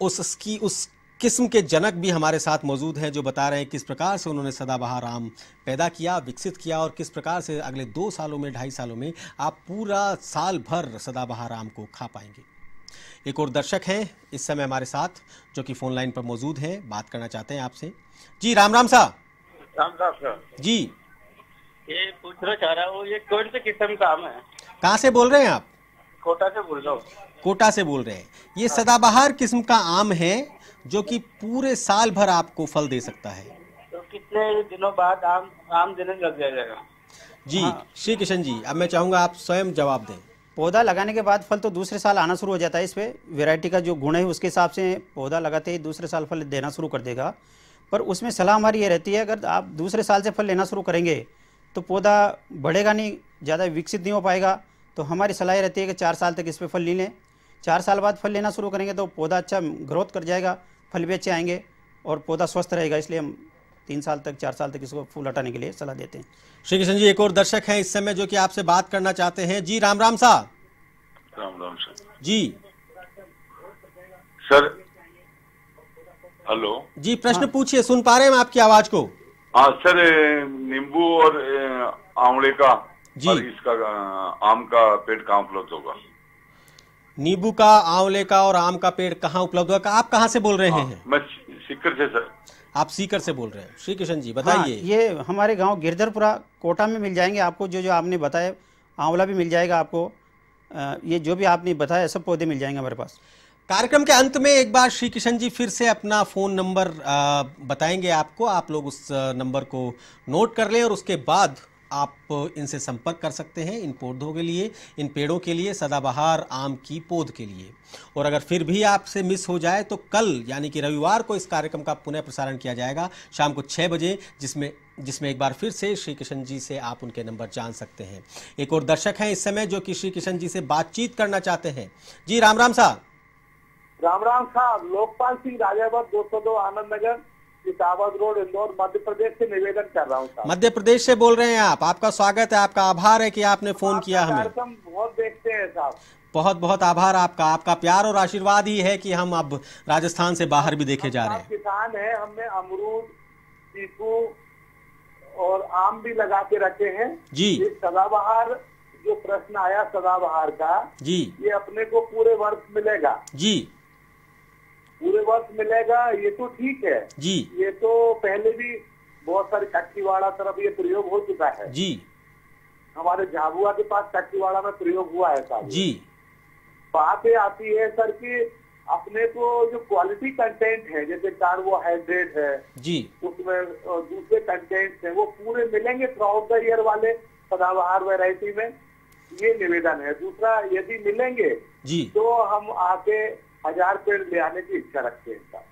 उसकी उस किस्म के जनक भी हमारे साथ मौजूद हैं जो बता रहे हैं किस प्रकार से उन्होंने सदाबहार आम पैदा किया विकसित किया और किस प्रकार से अगले दो सालों में ढाई सालों में आप पूरा साल भर सदाबहार आम को खा पाएंगे एक और दर्शक हैं इस समय हमारे साथ जो कि फोन लाइन पर मौजूद हैं बात करना चाहते हैं आपसे जी राम राम साहब राम राम साहब जी ये पूछना चाह रहा हूँ ये कौन से किस्म का आम है कहाँ से बोल रहे हैं आप कोटा से बोल रहा हूँ कोटा से बोल रहे हैं ये सदाबहार किस्म का आम है जो कि पूरे साल भर आपको फल दे सकता है तो कितने दिनों बाद आम आम देने लग जाएगा जी हाँ। श्री किशन जी अब मैं चाहूंगा आप स्वयं जवाब दें पौधा लगाने के बाद फल तो दूसरे साल आना शुरू हो जाता है इस पर वेराइटी का जो गुण है उसके हिसाब से पौधा लगाते ही दूसरे साल फल देना शुरू कर देगा पर उसमें सलाह हमारी ये रहती है अगर आप दूसरे साल से फल लेना शुरू करेंगे तो पौधा बढ़ेगा नहीं ज़्यादा विकसित नहीं हो पाएगा तो हमारी सलाह रहती है कि चार साल तक इस पर फल ले लें चार साल बाद फल लेना शुरू करेंगे तो पौधा अच्छा ग्रोथ कर जाएगा फल भी अच्छे आएंगे और पौधा स्वस्थ रहेगा इसलिए हम तीन साल तक चार साल तक इसको फूल हटाने के लिए सलाह देते हैं श्री कृष्ण जी एक और दर्शक हैं इस समय जो कि आपसे बात करना चाहते हैं जी राम राम साहब राम राम जी सर हेलो जी प्रश्न हाँ। पूछिए सुन पा रहे हैं आपकी आवाज को हाँ सर नींबू और आंवले का जी इसका आम का पेट कहाँ उपलब्ध होगा नींबू का आंवले का और आम का पेड़ कहाँ उपलब्ध होगा आप कहाँ से बोल रहे हाँ, हैं मैं सीकर से सर आप सीकर से बोल रहे हैं श्री किशन जी हाँ, बताइए हाँ, ये हमारे गांव गिरधरपुरा कोटा में मिल जाएंगे आपको जो जो आपने बताया आंवला भी मिल जाएगा आपको ये जो भी आपने बताया सब पौधे मिल जाएंगे हमारे पास कार्यक्रम के अंत में एक बार श्री किशन जी फिर से अपना फ़ोन नंबर बताएंगे आपको आप लोग उस नंबर को नोट कर लें और उसके बाद आप इनसे संपर्क कर सकते हैं इन पौधों के लिए इन पेड़ों के लिए सदाबहार आम की पौध के लिए और अगर फिर भी आपसे मिस हो जाए तो कल यानी कि रविवार को इस कार्यक्रम का पुनः प्रसारण किया जाएगा शाम को छः बजे जिसमें जिसमें एक बार फिर से श्री किशन जी से आप उनके नंबर जान सकते हैं एक और दर्शक हैं इस समय जो कि श्री किशन जी से बातचीत करना चाहते हैं जी राम राम साहब राम राम साहब लोकपाल सिंह राजावत दो सौ दो आनंद नगर इटावा रोड इंदौर मध्य प्रदेश से निवेदन कर रहा हूँ मध्य प्रदेश से बोल रहे हैं आप आपका स्वागत है आपका आभार है कि आपने फोन किया हमें बहुत देखते हैं साहब बहुत बहुत आभार आपका आपका प्यार और आशीर्वाद ही है कि हम अब राजस्थान से बाहर भी देखे जा रहे हैं किसान है हमने अमरूद चीकू और आम भी लगा के रखे हैं जी सदाबहार जो प्रश्न आया सदाबहार का जी ये अपने को पूरे वर्ष मिलेगा जी पूरे वर्ष मिलेगा ये तो ठीक है जी ये तो पहले भी बहुत सारे कट्टीवाड़ा तरफ ये प्रयोग हो चुका है जी हमारे झाबुआ के पास कट्टीवाड़ा में प्रयोग हुआ है सर जी बात ये आती है सर कि अपने को जो क्वालिटी कंटेंट है जैसे कार्बोहाइड्रेट है जी उसमें दूसरे कंटेंट है वो पूरे मिलेंगे थ्राउट द ईयर वाले सदाबहार वेराइटी में ये निवेदन है दूसरा यदि मिलेंगे जी तो हम आके हजार पेड़ ले आने की इच्छा रखते हैं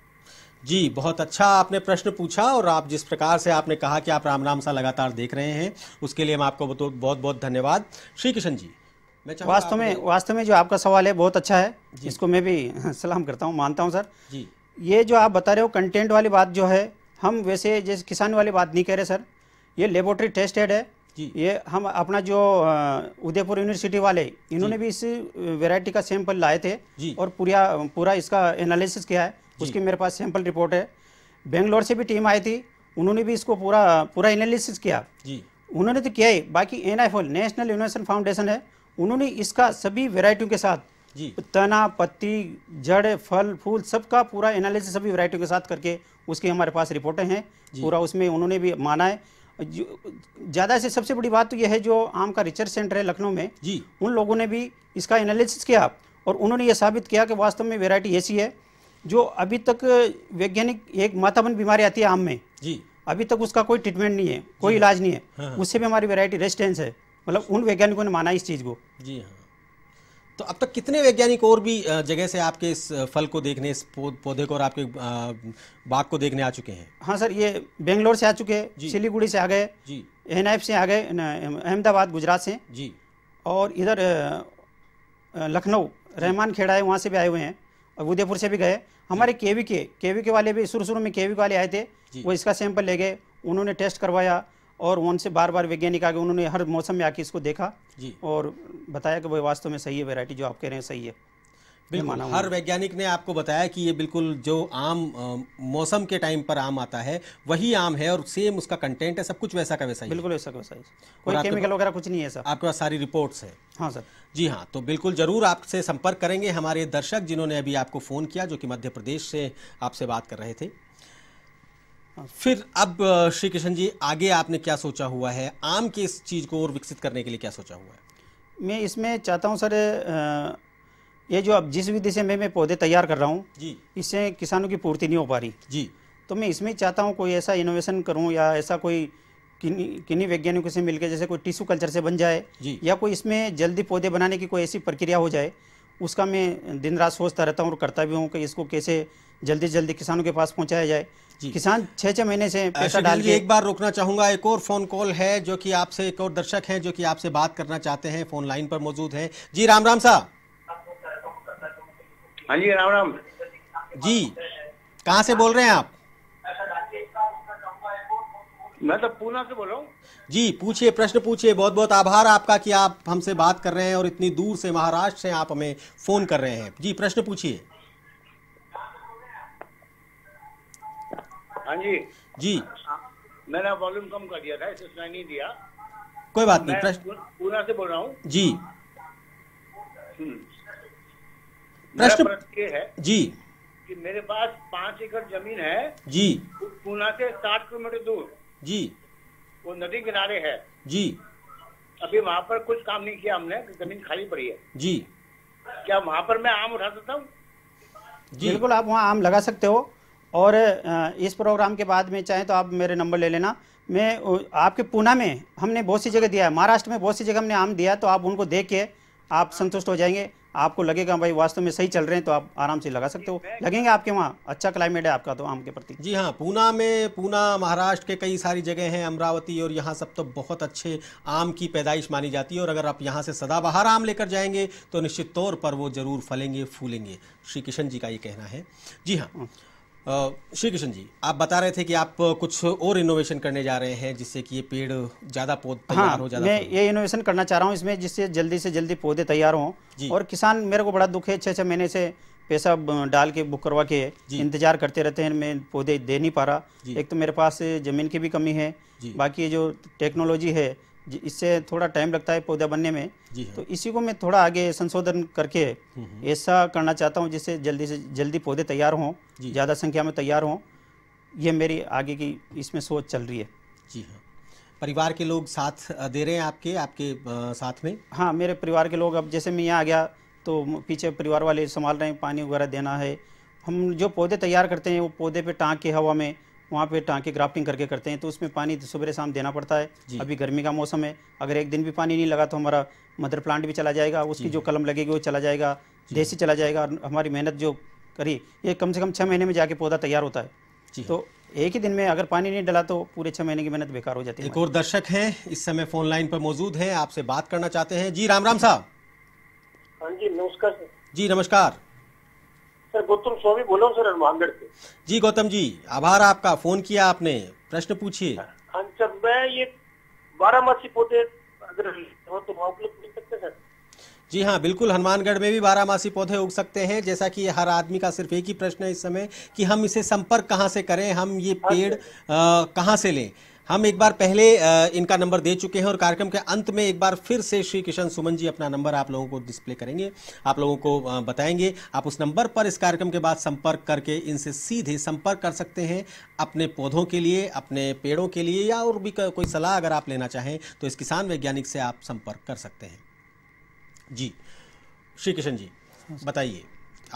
जी बहुत अच्छा आपने प्रश्न पूछा और आप जिस प्रकार से आपने कहा कि आप राम राम सा लगातार देख रहे हैं उसके लिए हम आपको बहुत बहुत धन्यवाद श्री किशन जी वास्तव में वास्तव में जो आपका सवाल है बहुत अच्छा है जिसको मैं भी सलाम करता हूँ मानता हूँ सर जी ये जो आप बता रहे हो कंटेंट वाली बात जो है हम वैसे जैसे किसान वाली बात नहीं कह रहे सर ये लेबोरेटरी टेस्टेड है ये हम अपना जो उदयपुर यूनिवर्सिटी वाले इन्होंने भी इस वैरायटी का सैंपल लाए थे और पूरा पूरा इसका एनालिसिस किया है उसकी मेरे पास सैंपल रिपोर्ट है बेंगलोर से भी टीम आई थी उन्होंने भी इसको पूरा पूरा एनालिसिस किया जी उन्होंने तो किया ही बाकी एन नेशनल यूनिवर्सल फाउंडेशन है उन्होंने इसका सभी वेराइटियों के साथ जी तना पत्ती जड़ फल फूल सबका पूरा एनालिसिस सभी वेराइटियों के साथ करके उसकी हमारे पास रिपोर्टें हैं पूरा उसमें उन्होंने भी माना है ज़्यादा से सबसे बड़ी बात तो यह है जो आम का रिसर्च सेंटर है लखनऊ में जी उन लोगों ने भी इसका एनालिसिस किया और उन्होंने ये साबित किया कि वास्तव में वेराइटी ऐसी है जो अभी तक वैज्ञानिक एक माताबन बीमारी आती है आम में जी अभी तक उसका कोई ट्रीटमेंट नहीं है कोई इलाज नहीं है हाँ।, हाँ। उससे भी हमारी वेराइटी रेजिस्टेंस है मतलब उन वैज्ञानिकों ने माना इस चीज़ को जी हाँ तो अब तक कितने वैज्ञानिक और भी जगह से आपके इस फल को देखने इस पौधे को और आपके बाग को देखने आ चुके हैं हाँ सर ये बेंगलोर से आ चुके हैं सिलीगुड़ी से आ गए जी एन से आ गए अहमदाबाद गुजरात से जी और इधर लखनऊ रहमान खेड़ा है वहाँ से भी आए हुए हैं और उदयपुर से भी गए हमारे केवी के केवी के वाले भी शुरू शुरू में केवी वाले आए थे वो इसका सैंपल ले गए उन्होंने टेस्ट करवाया और उनसे बार बार वैज्ञानिक आगे उन्होंने हर मौसम में आके इसको देखा जी और बताया कि वो वास्तव में सही है वेराइटी जो आप कह रहे हैं सही है बिल्कुल हर वैज्ञानिक ने आपको बताया कि ये बिल्कुल जो आम मौसम के टाइम पर आम आता है वही आम है और सेम उसका कंटेंट है सब कुछ वैसा का वैसा ही बिल्कुल वैसा का वैसा ही कोई केमिकल वगैरह कुछ नहीं है सर आपके पास सारी रिपोर्ट्स है हाँ सर जी हाँ तो बिल्कुल ज़रूर आपसे संपर्क करेंगे हमारे दर्शक जिन्होंने अभी आपको फ़ोन किया जो कि मध्य प्रदेश से आपसे बात कर रहे थे फिर अब श्री किशन जी आगे आपने क्या सोचा हुआ है आम के इस चीज़ को और विकसित करने के लिए क्या सोचा हुआ है मैं इसमें चाहता हूं सर ये जो अब जिस विधि से मैं मैं पौधे तैयार कर रहा हूं जी इससे किसानों की पूर्ति नहीं हो पा रही जी तो मैं इसमें चाहता हूं कोई ऐसा इनोवेशन करूं या ऐसा कोई किन्हीं किन्हीं वैज्ञानिकों से मिलकर जैसे कोई टिश्यू कल्चर से बन जाए जी या कोई इसमें जल्दी पौधे बनाने की कोई ऐसी प्रक्रिया हो जाए उसका मैं दिन रात सोचता रहता हूँ और करता भी हूँ कि इसको कैसे जल्दी जल्दी किसानों के पास पहुँचाया जाए किसान छह छह महीने से पैसा डाल के एक बार रोकना चाहूंगा एक और फ़ोन कॉल है जो कि आपसे एक और दर्शक हैं जो कि आपसे बात करना चाहते हैं फ़ोन लाइन पर मौजूद हैं जी राम राम साहब हाँ जी राम राम जी कहाँ से बोल रहे हैं आप मैं तो पूना से बोल रहा हूँ जी पूछिए प्रश्न पूछिए बहुत बहुत आभार आपका कि आप हमसे बात कर रहे हैं और इतनी दूर से महाराष्ट्र से आप हमें फ़ोन कर रहे हैं जी प्रश्न पूछिए हाँ जी जी हाँ, मैंने वॉल्यूम कम कर दिया था इसे नहीं दिया कोई बात नहीं प्रश्न पूना से बोल रहा हूँ जी हम्म। प्रश्न ये है जी कि मेरे पास पाँच एकड़ जमीन है जी पूना से साठ किलोमीटर दूर जी वो नदी किनारे है जी अभी वहाँ पर कुछ काम नहीं किया हमने जमीन खाली पड़ी है जी क्या वहाँ पर मैं आम उठा सकता हूँ जी बिल्कुल आप वहाँ आम लगा सकते हो और इस प्रोग्राम के बाद में चाहें तो आप मेरे नंबर ले लेना मैं आपके पूना में हमने बहुत सी जगह दिया है महाराष्ट्र में बहुत सी जगह हमने आम दिया तो आप उनको देख के आप संतुष्ट हो जाएंगे आपको लगेगा भाई वास्तव में सही चल रहे हैं तो आप आराम से लगा सकते हो लगेंगे आपके वहाँ अच्छा क्लाइमेट है आपका तो आम के प्रति जी हाँ पूना में पूना महाराष्ट्र के कई सारी जगह हैं अमरावती और यहाँ सब तो बहुत अच्छे आम की पैदाइश मानी जाती है और अगर आप यहाँ से सदाबहार आम लेकर जाएंगे तो निश्चित तौर पर वो ज़रूर फलेंगे फूलेंगे श्री किशन जी का ये कहना है जी हाँ श्री कृष्ण जी आप बता रहे थे कि आप कुछ और इनोवेशन करने जा रहे हैं जिससे कि ये पेड़ ज़्यादा पौधे हाँ, तैयार हाँ, हो जाए मैं ये इनोवेशन करना चाह रहा हूँ इसमें जिससे जल्दी से जल्दी पौधे तैयार हों और किसान मेरे को बड़ा दुख है छः छः महीने से पैसा डाल के बुक करवा के इंतजार करते रहते हैं मैं पौधे दे नहीं पा रहा एक तो मेरे पास ज़मीन की भी कमी है बाकी जो टेक्नोलॉजी है इससे थोड़ा टाइम लगता है पौधा बनने में हाँ। तो इसी को मैं थोड़ा आगे संशोधन करके हम्म, हम्म। ऐसा करना चाहता हूँ जिससे जल्दी से जल्दी पौधे तैयार हों ज़्यादा संख्या में तैयार हों ये मेरी आगे की इसमें सोच चल रही है जी हाँ परिवार के लोग साथ दे रहे हैं आपके आपके साथ में हाँ मेरे परिवार के लोग अब जैसे मैं यहाँ आ गया तो पीछे परिवार वाले संभाल रहे हैं पानी वगैरह देना है हम जो पौधे तैयार करते हैं वो पौधे पे टाँग के हवा में वहाँ पे टांके ग्राफ्टिंग करके करते हैं तो उसमें पानी सुबह शाम देना पड़ता है अभी गर्मी का मौसम है अगर एक दिन भी पानी नहीं लगा तो हमारा मदर प्लांट भी चला जाएगा उसकी जो कलम लगेगी वो चला जाएगा देसी चला जाएगा और हमारी मेहनत जो करी ये कम से कम छः महीने में जाके पौधा तैयार होता है तो एक ही दिन में अगर पानी नहीं डला तो पूरे छः महीने की मेहनत बेकार हो जाती है एक और दर्शक हैं इस समय फोन लाइन पर मौजूद हैं आपसे बात करना चाहते हैं जी राम राम साहब हाँ जी नमस्कार जी नमस्कार सर गौतम स्वामी बोलो सर हनुमानगढ़ से जी गौतम जी आभार आपका फोन किया आपने प्रश्न पूछिए हाँ सर मैं ये बारह मासी पौधे अगर हो तो उपलब्ध मिल सकते सर जी हाँ बिल्कुल हनुमानगढ़ में भी बारामासी पौधे उग सकते हैं जैसा कि हर आदमी का सिर्फ एक ही प्रश्न है इस समय कि हम इसे संपर्क कहाँ से करें हम ये हाँ, पेड़ कहाँ से लें हम एक बार पहले इनका नंबर दे चुके हैं और कार्यक्रम के अंत में एक बार फिर से श्री किशन सुमन जी अपना नंबर आप लोगों को डिस्प्ले करेंगे आप लोगों को बताएंगे आप उस नंबर पर इस कार्यक्रम के बाद संपर्क करके इनसे सीधे संपर्क कर सकते हैं अपने पौधों के लिए अपने पेड़ों के लिए या और भी कोई सलाह अगर आप लेना चाहें तो इस किसान वैज्ञानिक से आप संपर्क कर सकते हैं जी श्री किशन जी हाँ बताइए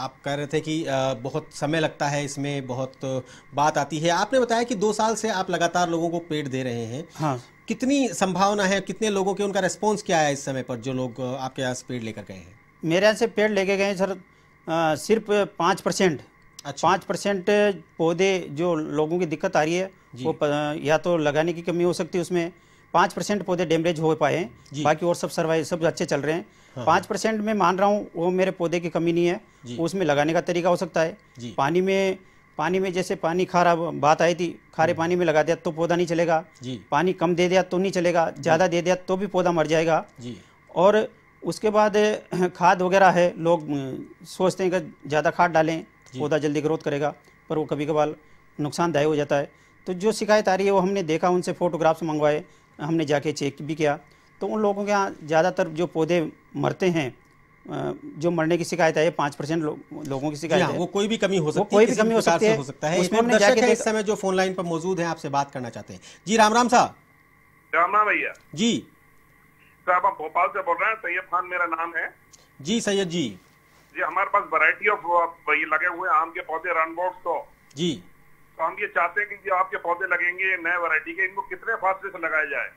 आप कह रहे थे कि बहुत समय लगता है इसमें बहुत बात आती है आपने बताया कि दो साल से आप लगातार लोगों को पेड दे रहे हैं हाँ कितनी संभावना है कितने लोगों के उनका रेस्पॉन्स क्या है इस समय पर जो लोग आपके यहाँ से पेड़ लेकर गए हैं मेरे यहाँ से पेड़ लेके गए सर सिर्फ पाँच परसेंट अच्छा। पाँच परसेंट पौधे जो लोगों की दिक्कत आ रही है वो या तो लगाने की कमी हो सकती है उसमें पाँच परसेंट पौधे डैमेज हो पाए हैं बाकी और सब सर्वाइव सब अच्छे चल रहे हैं हाँ। पाँच परसेंट मैं मान रहा हूँ वो मेरे पौधे की कमी नहीं है उसमें लगाने का तरीका हो सकता है पानी में पानी में जैसे पानी खारा बात आई थी खारे हाँ। पानी में लगा दिया तो पौधा नहीं चलेगा पानी कम दे दिया तो नहीं चलेगा ज़्यादा दे दिया तो भी पौधा मर जाएगा और उसके बाद खाद वगैरह है लोग सोचते हैं कि ज़्यादा खाद डालें पौधा जल्दी ग्रोथ करेगा पर वो कभी कभार नुकसानदायक हो जाता है तो जो शिकायत आ रही है वो हमने देखा उनसे फोटोग्राफ्स मंगवाए हमने जाके चेक भी किया तो उन लोगों के यहाँ ज़्यादातर जो पौधे मरते हैं जो मरने की शिकायत है ये पाँच परसेंट लो, लोगों की शिकायत हाँ, है वो कोई भी कमी हो सकती है कोई भी कमी हो सकती है हो सकता है उसमें हमने जाके इस समय जो फोन लाइन पर मौजूद है आपसे बात करना चाहते हैं जी राम राम साहब राम राम भैया जी साहब तो आप भोपाल से बोल रहे हैं सैयद खान मेरा नाम है जी सैयद जी जी हमारे पास वैरायटी ऑफ ये लगे हुए आम के पौधे रनबोर्ड तो जी तो हम ये चाहते हैं कि जो आपके पौधे लगेंगे नए वैरायटी के इनको कितने फासले से लगाया जाए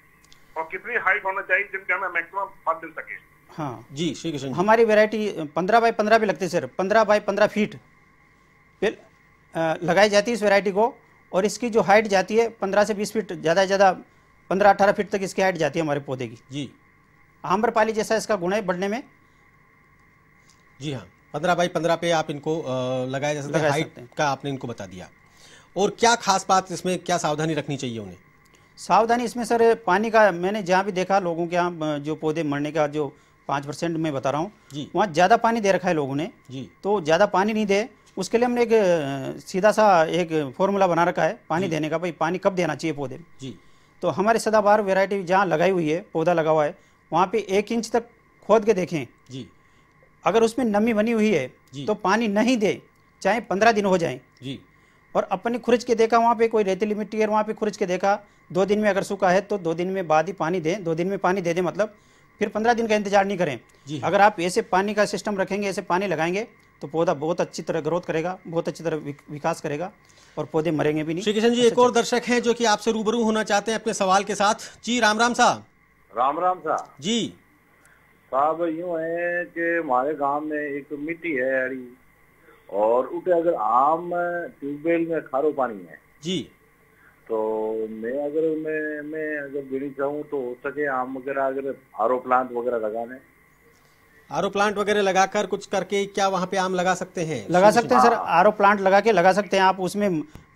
और कितनी हाइट होना चाहिए जिनके हमें मैक्सिमम फल मिल सके हाँ जी श्री कृष्ण हमारी वेरायटी पंद्रह बाई पंद्रह भी लगती है सर पंद्रह बाई पंद्रह फीट लगाई जाती है इस वेरायटी को और इसकी जो हाइट जाती है पंद्रह से बीस फीट ज़्यादा से ज़्यादा पंद्रह अठारह फीट तक इसकी हाइट जाती है हमारे पौधे की जी आम्रपाली जैसा इसका गुण है बढ़ने में जी हाँ पंद्रह बाई पंद्रह पे आप इनको लगाया जा सकता है हाइट का आपने इनको बता दिया और क्या खास बात इसमें क्या सावधानी रखनी चाहिए उन्हें सावधानी इसमें सर पानी का मैंने जहाँ भी देखा लोगों के यहाँ जो पौधे मरने का जो पाँच परसेंट मैं बता रहा हूँ वहाँ ज़्यादा पानी दे रखा है लोगों ने जी तो ज़्यादा पानी नहीं दे उसके लिए हमने एक सीधा सा एक फॉर्मूला बना रखा है पानी देने का भाई पानी कब देना चाहिए पौधे जी तो हमारे सदाबहार वेराइटी जहाँ लगाई हुई है पौधा लगा हुआ है वहाँ पर एक इंच तक खोद के देखें जी अगर उसमें नमी बनी हुई है तो पानी नहीं दे चाहे पंद्रह दिन हो जाए जी और अपनी खुरच के देखा वहाँ पे कोई रेतीली मिट्टी है वहाँ पे खुरच के देखा दो दिन में अगर सूखा है तो दो दिन में बाद ही पानी दें दो दिन में पानी दे दें मतलब फिर पंद्रह दिन का इंतजार नहीं करें जी हाँ। अगर आप ऐसे पानी का सिस्टम रखेंगे ऐसे पानी लगाएंगे तो पौधा बहुत अच्छी तरह ग्रोथ करेगा बहुत अच्छी तरह विकास करेगा और पौधे मरेंगे भी नहीं श्री किशन जी एक और दर्शक हैं जो कि आपसे रूबरू होना चाहते हैं अपने सवाल के साथ जी राम राम साहब राम राम साहब जी साहब यूँ है कि हमारे गांव में एक मिट्टी है और उठे अगर आम ट्यूबवेल में खारो पानी है जी तो मैं अगर मैं मैं अगर गिरी जाऊँ तो हो सके आम वगैरह अगर आर प्लांट वगैरह लगाने आर प्लांट वगैरह लगाकर कुछ करके क्या वहाँ पे आम लगा सकते हैं लगा सकते हैं सर आर प्लांट लगा के लगा सकते हैं आप उसमें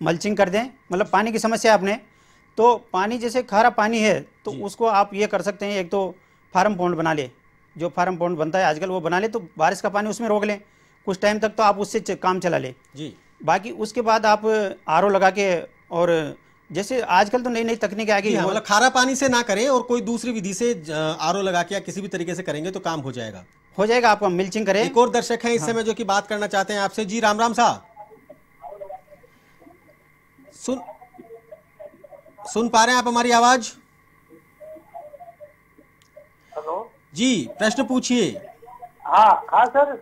मल्चिंग कर दें मतलब पानी की समस्या आपने तो पानी जैसे खारा पानी है तो उसको आप ये कर सकते हैं एक तो फार्म पॉन्ड बना ले जो फार्म पॉन्ड बनता है आजकल वो बना ले तो बारिश का पानी उसमें रोक लें कुछ टाइम तक तो आप उससे काम चला लें जी बाकी उसके बाद आप आर लगा के और जैसे आजकल तो नई नई तकनीक आ गई हाँ, मतलब खारा पानी से ना करें और कोई दूसरी विधि से आर लगा के या किसी भी तरीके से करेंगे तो काम हो जाएगा हो जाएगा आपको मिल्चिंग करें एक और दर्शक है इस हाँ। समय जो की बात करना चाहते हैं आपसे जी राम राम साहब सुन सुन पा रहे हैं आप हमारी आवाज हेलो जी प्रश्न पूछिए हाँ हाँ सर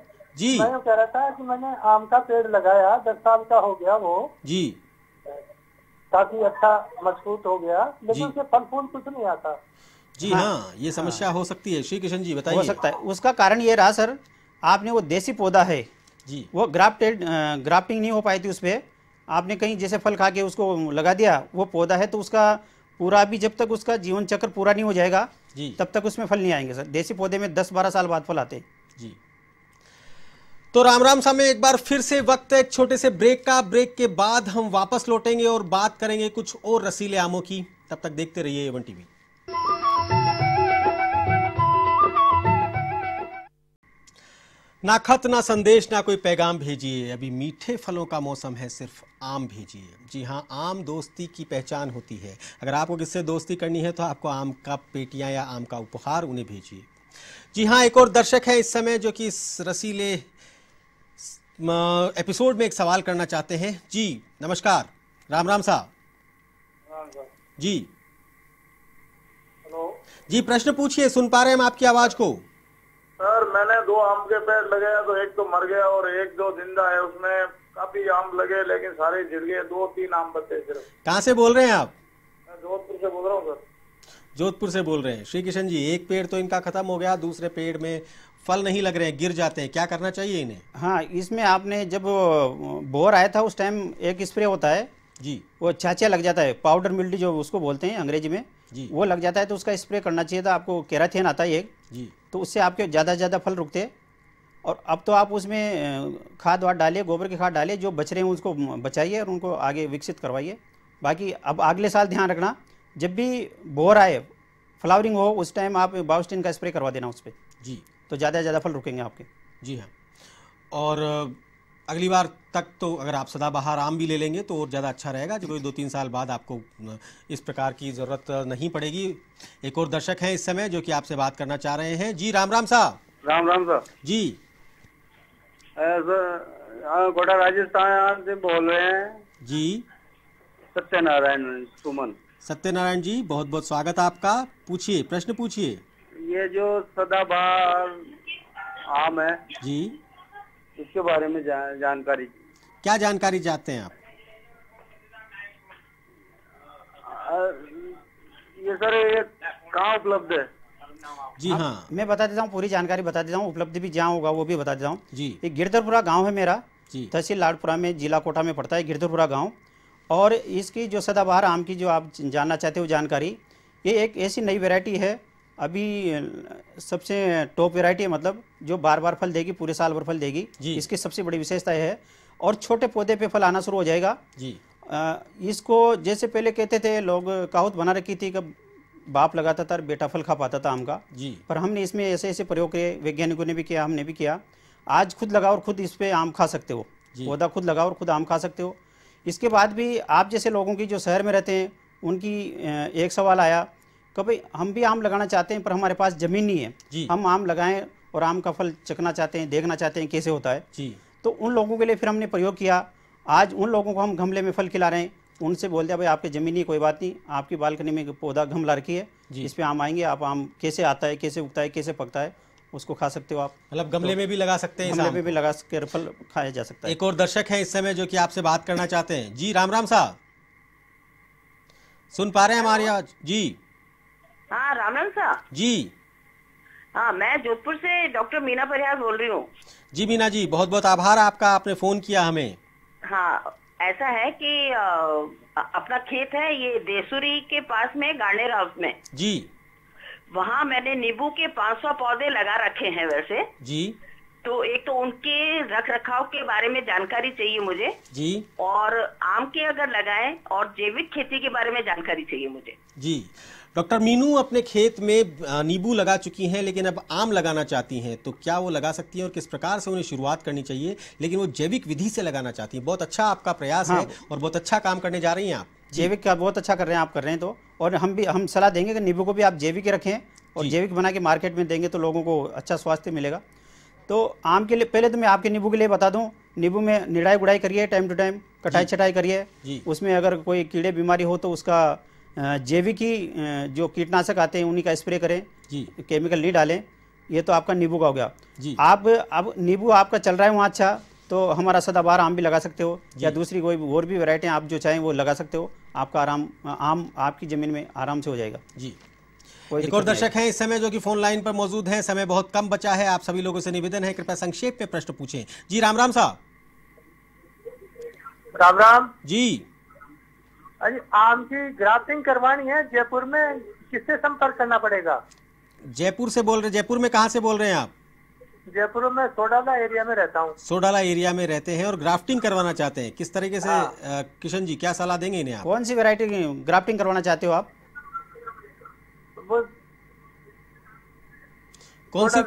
जी मैं कह रहा था कि मैंने आम का पेड़ लगाया दस साल का हो गया वो जी काफी अच्छा मजबूत हो गया लेकिन उसके फल फूल कुछ नहीं आता जी हाँ, हाँ ये हाँ। समस्या हाँ। हो सकती है श्री किशन जी बताइए हो सकता है उसका कारण ये रहा सर आपने वो देसी पौधा है जी वो ग्राफ्टेड ग्राफ्टिंग नहीं हो पाई थी उस पर आपने कहीं जैसे फल खा के उसको लगा दिया वो पौधा है तो उसका पूरा भी जब तक उसका जीवन चक्र पूरा नहीं हो जाएगा जी तब तक उसमें फल नहीं आएंगे सर देसी पौधे में दस बारह साल बाद फल आते हैं जी तो राम राम सामने एक बार फिर से वक्त है छोटे से ब्रेक का ब्रेक के बाद हम वापस लौटेंगे और बात करेंगे कुछ और रसीले आमों की तब तक देखते रहिए एवन टीवी ना खत ना संदेश ना कोई पैगाम भेजिए अभी मीठे फलों का मौसम है सिर्फ आम भेजिए जी हाँ आम दोस्ती की पहचान होती है अगर आपको किससे दोस्ती करनी है तो आपको आम का पेटियाँ या आम का उपहार उन्हें भेजिए जी हाँ एक और दर्शक है इस समय जो कि इस रसीले एपिसोड में एक सवाल करना चाहते हैं जी नमस्कार राम राम साहब हाँ, हाँ। जी हेलो जी प्रश्न पूछिए सुन पा रहे हैं हम आपकी आवाज को सर मैंने दो आम के पेड़ लगाया तो एक तो मर गया और एक जो जिंदा है उसमें काफी आम लगे लेकिन सारे गिर गए दो तीन आम बचे सिर्फ कहाँ से बोल रहे हैं आप जोधपुर से बोल रहा हूँ सर जोधपुर से बोल रहे हैं श्री किशन जी एक पेड़ तो इनका खत्म हो गया दूसरे पेड़ में फल नहीं लग रहे हैं गिर जाते हैं क्या करना चाहिए इन्हें हाँ इसमें आपने जब बोर आया था उस टाइम एक स्प्रे होता है जी वो छाछा लग जाता है पाउडर मिल्टी जो उसको बोलते हैं अंग्रेजी में जी वो लग जाता है तो उसका स्प्रे करना चाहिए था आपको केराथेन आता है एक जी तो उससे आपके ज़्यादा से ज़्यादा फल रुकते हैं और अब तो आप उसमें खाद वाद डालिए गोबर की खाद डालिए जो बच रहे हैं उसको बचाइए और उनको आगे विकसित करवाइए बाकी अब अगले साल ध्यान रखना जब भी बोर आए फ्लावरिंग हो उस टाइम आप बाउस्टिन का स्प्रे करवा देना उस पर जी तो ज़्यादा से ज़्यादा फल रुकेंगे आपके जी हाँ और अगली बार तक तो अगर आप सदाबहार आम भी ले लेंगे तो और ज़्यादा अच्छा रहेगा जो दो तीन साल बाद आपको इस प्रकार की ज़रूरत नहीं पड़ेगी एक और दर्शक हैं इस समय जो कि आपसे बात करना चाह रहे हैं जी राम राम साहब राम राम साहब जी गोटा राजस्थान से बोल रहे हैं जी सत्यनारायण सुमन सत्यनारायण जी बहुत बहुत स्वागत आपका पूछिए प्रश्न पूछिए ये जो सदाबहार आम है जी इसके बारे में जा, जानकारी क्या जानकारी चाहते हैं आप आ, ये सर ये कहाँ उपलब्ध है जी हाँ मैं बता देता हूँ पूरी जानकारी बता देता हूँ उपलब्ध भी जहाँ होगा वो भी बता देता हूँ जी एक गिरधरपुरा गांव है मेरा जी तहसील लाडपुरा में जिला कोटा में पड़ता है गिरधरपुरा गांव और इसकी जो सदाबहार आम की जो आप जानना चाहते हो जानकारी ये एक ऐसी नई वेराइटी है अभी सबसे टॉप वेराइटी है मतलब जो बार बार फल देगी पूरे साल भर फल देगी इसकी सबसे बड़ी विशेषता है और छोटे पौधे पे फल आना शुरू हो जाएगा जी आ, इसको जैसे पहले कहते थे लोग काहुत बना रखी थी कब बाप लगाता था बेटा फल खा पाता था आम का जी पर हमने इसमें ऐसे ऐसे प्रयोग किए वैज्ञानिकों ने भी किया हमने भी किया आज खुद लगाओ और खुद इस पर आम खा सकते हो पौधा खुद लगाओ और खुद आम खा सकते हो इसके बाद भी आप जैसे लोगों की जो शहर में रहते हैं उनकी एक सवाल आया कि भाई हम भी आम लगाना चाहते हैं पर हमारे पास ज़मीन नहीं है हम आम लगाएं और आम का फल चखना चाहते हैं देखना चाहते हैं कैसे होता है जी तो उन लोगों के लिए फिर हमने प्रयोग किया आज उन लोगों को हम गमले में फल खिला रहे हैं उनसे बोल दिया भाई आपके ज़मीन ही कोई बात नहीं आपकी बालकनी में पौधा गमला रखी है इस पर आम आएंगे आप आम कैसे आता है कैसे उगता है कैसे पकता है उसको खा सकते हो आप मतलब गमले तो, में भी लगा सकते हैं गमले में भी लगा सकते फल खाया जा सकता है एक और दर्शक है इस समय जो कि आपसे बात करना चाहते हैं जी राम राम साहब सुन पा रहे हैं हमारे आज जी हाँ रामलाल साहब जी हाँ मैं जोधपुर से डॉक्टर मीना परिहार बोल रही हूँ जी मीना जी बहुत बहुत आभार आपका आपने फोन किया हमें हाँ ऐसा है कि आ, अपना खेत है ये देसुरी के पास में गार्डनर हाउस में जी वहाँ मैंने नींबू के 500 पौधे लगा रखे हैं वैसे जी तो एक तो उनके रख रखाव के बारे में जानकारी चाहिए मुझे जी और आम के अगर लगाए और जैविक खेती के बारे में जानकारी चाहिए मुझे जी डॉक्टर मीनू अपने खेत में नींबू लगा चुकी हैं लेकिन अब आम लगाना चाहती हैं तो क्या वो लगा सकती हैं और किस प्रकार से उन्हें शुरुआत करनी चाहिए लेकिन वो जैविक विधि से लगाना चाहती हैं बहुत अच्छा आपका प्रयास हाँ। है और बहुत अच्छा काम करने जा रही हैं आप जैविक का बहुत अच्छा कर रहे हैं आप कर रहे हैं तो और हम भी हम सलाह देंगे कि नींबू को भी आप जैविक रखें और जैविक बना के मार्केट में देंगे तो लोगों को अच्छा स्वास्थ्य मिलेगा तो आम के लिए पहले तो मैं आपके नींबू के लिए बता दूं नींबू में निड़ाई गुड़ाई करिए टाइम टू टाइम कटाई छटाई करिए उसमें अगर कोई कीड़े बीमारी हो तो उसका जैविक ही जो कीटनाशक आते हैं उन्हीं का स्प्रे करें जी केमिकल नहीं डालें ये तो आपका नींबू का हो गया जी आप अब नींबू आपका चल रहा है वहाँ अच्छा तो हमारा सदाबहार आम भी लगा सकते हो या दूसरी कोई और भी वैरायटी आप जो चाहें वो लगा सकते हो आपका आराम आम आपकी ज़मीन में आराम से हो जाएगा जी एक और दर्शक हैं इस समय जो कि फोन लाइन पर मौजूद हैं समय बहुत कम बचा है आप सभी लोगों से निवेदन है कृपया संक्षेप में प्रश्न पूछें जी राम राम साहब राम राम जी अरे आम की ग्राफ्टिंग करवानी है जयपुर में किससे संपर्क करना पड़ेगा जयपुर से बोल रहे जयपुर में कहाँ से बोल रहे हैं आप जयपुर में सोडाला एरिया में रहता हूँ सोडाला एरिया में रहते हैं और ग्राफ्टिंग करवाना चाहते हैं किस तरीके से हाँ। किशन जी क्या सलाह देंगे इन्हें आप कौन सी वेरायटी ग्राफ्टिंग करवाना चाहते हो आप कौन सी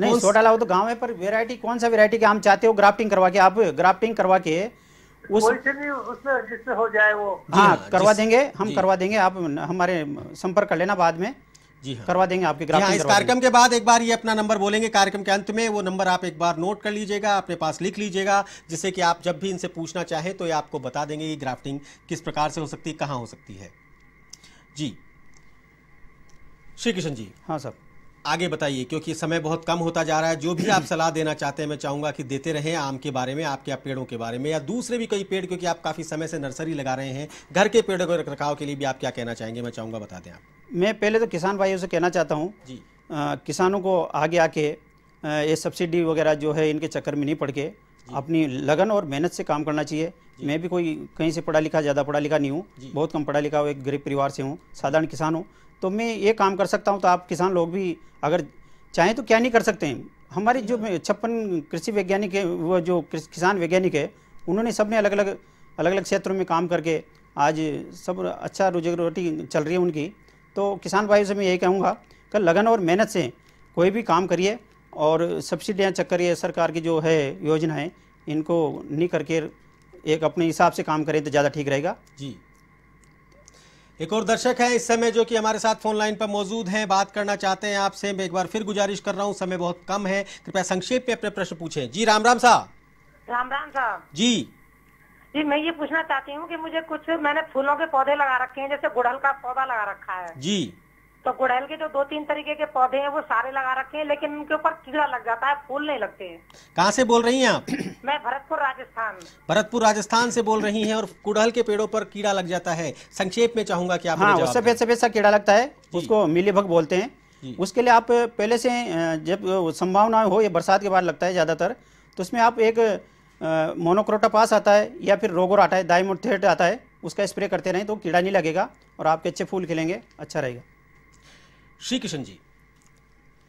नहीं सोडाला वो तो गांव है पर वैरायटी कौन सा वैरायटी के आम चाहते हो ग्राफ्टिंग करवा के आप ग्राफ्टिंग करवा के उस उसमें जिससे हो जाए वो हाँ, हाँ करवा देंगे हम करवा देंगे आप हमारे संपर्क कर लेना बाद में जी हाँ। करवा देंगे आपके ग्राहक हाँ, इस कार्यक्रम के बाद एक बार ये अपना नंबर बोलेंगे कार्यक्रम के अंत में वो नंबर आप एक बार नोट कर लीजिएगा अपने पास लिख लीजिएगा जिससे कि आप जब भी इनसे पूछना चाहे तो ये आपको बता देंगे कि ग्राफ्टिंग किस प्रकार से हो सकती है कहाँ हो सकती है जी श्री किशन जी हाँ सर आगे बताइए क्योंकि समय बहुत कम होता जा रहा है जो भी आप सलाह देना चाहते हैं मैं चाहूँगा कि देते रहें आम के बारे में आपके आप पेड़ों के बारे में या दूसरे भी कई पेड़ क्योंकि आप काफ़ी समय से नर्सरी लगा रहे हैं घर के पेड़ों के रखरखाव के लिए भी आप क्या कहना चाहेंगे मैं चाहूँगा बता दें आप मैं पहले तो किसान भाइयों से कहना चाहता हूँ जी किसानों को आगे आके ये सब्सिडी वगैरह जो है इनके चक्कर में नहीं पड़ के अपनी लगन और मेहनत से काम करना चाहिए मैं भी कोई कहीं से पढ़ा लिखा ज़्यादा पढ़ा लिखा नहीं हूँ बहुत कम पढ़ा लिखा हूँ एक गरीब परिवार से हूँ साधारण किसान हूँ तो मैं ये काम कर सकता हूँ तो आप किसान लोग भी अगर चाहें तो क्या नहीं कर सकते हैं हमारी जो छप्पन कृषि वैज्ञानिक है वो जो किसान वैज्ञानिक है उन्होंने सब ने अलग अलग अलग अलग क्षेत्रों में काम करके आज सब अच्छा रोजी रोटी चल रही है उनकी तो किसान भाइयों से मैं यही कहूँगा कि लगन और मेहनत से कोई भी काम करिए और सब्सिडियाँ चक करिए सरकार की जो है योजनाएँ इनको नहीं करके एक अपने हिसाब से काम करें तो ज़्यादा ठीक रहेगा जी एक और दर्शक है इस समय जो कि हमारे साथ फोन लाइन पर मौजूद हैं बात करना चाहते हैं आपसे मैं एक बार फिर गुजारिश कर रहा हूं समय बहुत कम है कृपया संक्षेप में अपने प्रश्न पूछें जी राम राम साहब राम राम साहब जी जी मैं ये पूछना चाहती हूँ कि मुझे कुछ मैंने फूलों के पौधे लगा रखे हैं जैसे गुड़हल का पौधा लगा रखा है जी तो गुड़हल के जो दो तीन तरीके के पौधे हैं वो सारे लगा रखे हैं लेकिन उनके ऊपर कीड़ा लग जाता है फूल नहीं लगते हैं कहाँ से बोल रही हैं आप मैं भरतपुर राजस्थान भरतपुर राजस्थान से बोल रही हैं और गुड़हल के पेड़ों पर कीड़ा लग जाता है संक्षेप में चाहूंगा की आप हाँ, सफेद सफेद सा कीड़ा लगता है उसको मिलीभग बोलते हैं उसके लिए आप पहले से जब संभावना हो या बरसात के बाद लगता है ज़्यादातर तो उसमें आप एक मोनोक्रोटापास आता है या फिर रोगोर आता है डायमोथेट आता है उसका स्प्रे करते रहें तो कीड़ा नहीं लगेगा और आपके अच्छे फूल खिलेंगे अच्छा रहेगा श्री किशन जी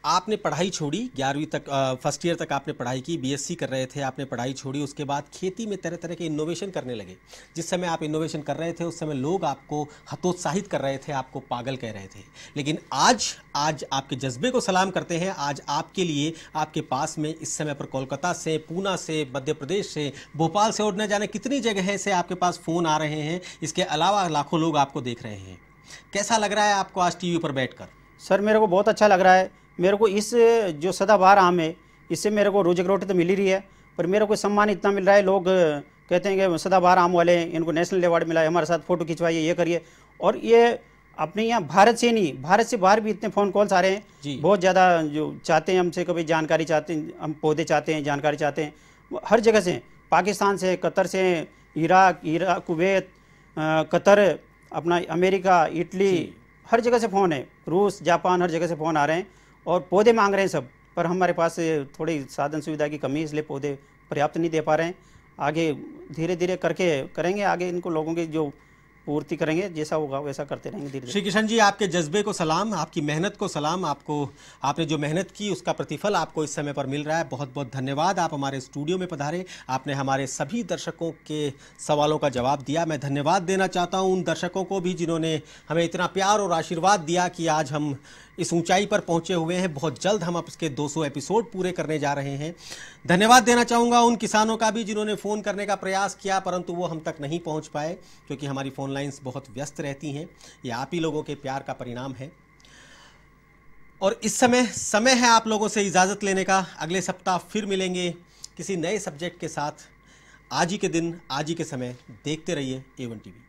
आपने पढ़ाई छोड़ी ग्यारहवीं तक फर्स्ट ईयर तक आपने पढ़ाई की बीएससी कर रहे थे आपने पढ़ाई छोड़ी उसके बाद खेती में तरह तरह के इनोवेशन करने लगे जिस समय आप इनोवेशन कर रहे थे उस समय लोग आपको हतोत्साहित कर रहे थे आपको पागल कह रहे थे लेकिन आज आज आपके जज्बे को सलाम करते हैं आज आपके लिए आपके पास में इस समय पर कोलकाता से पूना से मध्य प्रदेश से भोपाल से और न जाने कितनी जगह से आपके पास फ़ोन आ रहे हैं इसके अलावा लाखों लोग आपको देख रहे हैं कैसा लग रहा है आपको आज टी पर बैठकर सर मेरे को बहुत अच्छा लग रहा है मेरे को इस जो सदाबहार आम है इससे मेरे को रोजी रोटी तो मिल ही रही है पर मेरे को सम्मान इतना मिल रहा है लोग कहते हैं कि सदाबहार आम वाले इनको नेशनल अवार्ड मिला है हमारे साथ फ़ोटो खिंचवाइए ये करिए और ये अपने यहाँ भारत से नहीं भारत से बाहर भी इतने फ़ोन कॉल्स आ रहे हैं बहुत ज़्यादा जो चाहते हैं हमसे कभी जानकारी चाहते हैं हम पौधे चाहते हैं जानकारी चाहते हैं हर जगह से पाकिस्तान से कतर से इराक इराक कुवैत कतर अपना अमेरिका इटली हर जगह से फ़ोन है रूस जापान हर जगह से फ़ोन आ रहे हैं और पौधे मांग रहे हैं सब पर हमारे पास थोड़ी साधन सुविधा की कमी है इसलिए पौधे पर्याप्त नहीं दे पा रहे हैं आगे धीरे धीरे करके करेंगे आगे इनको लोगों के जो पूर्ति करेंगे जैसा होगा वैसा करते रहेंगे श्री किशन जी आपके जज्बे को सलाम आपकी मेहनत को सलाम आपको आपने जो मेहनत की उसका प्रतिफल आपको इस समय पर मिल रहा है बहुत बहुत धन्यवाद आप हमारे स्टूडियो में पधारे आपने हमारे सभी दर्शकों के सवालों का जवाब दिया मैं धन्यवाद देना चाहता हूँ उन दर्शकों को भी जिन्होंने हमें इतना प्यार और आशीर्वाद दिया कि आज हम इस ऊंचाई पर पहुंचे हुए हैं बहुत जल्द हम इसके 200 एपिसोड पूरे करने जा रहे हैं धन्यवाद देना चाहूँगा उन किसानों का भी जिन्होंने फ़ोन करने का प्रयास किया परंतु वो हम तक नहीं पहुँच पाए क्योंकि हमारी फ़ोन लाइन्स बहुत व्यस्त रहती हैं ये आप ही लोगों के प्यार का परिणाम है और इस समय समय है आप लोगों से इजाज़त लेने का अगले सप्ताह फिर मिलेंगे किसी नए सब्जेक्ट के साथ आज ही के दिन आज ही के समय देखते रहिए एवन टीवी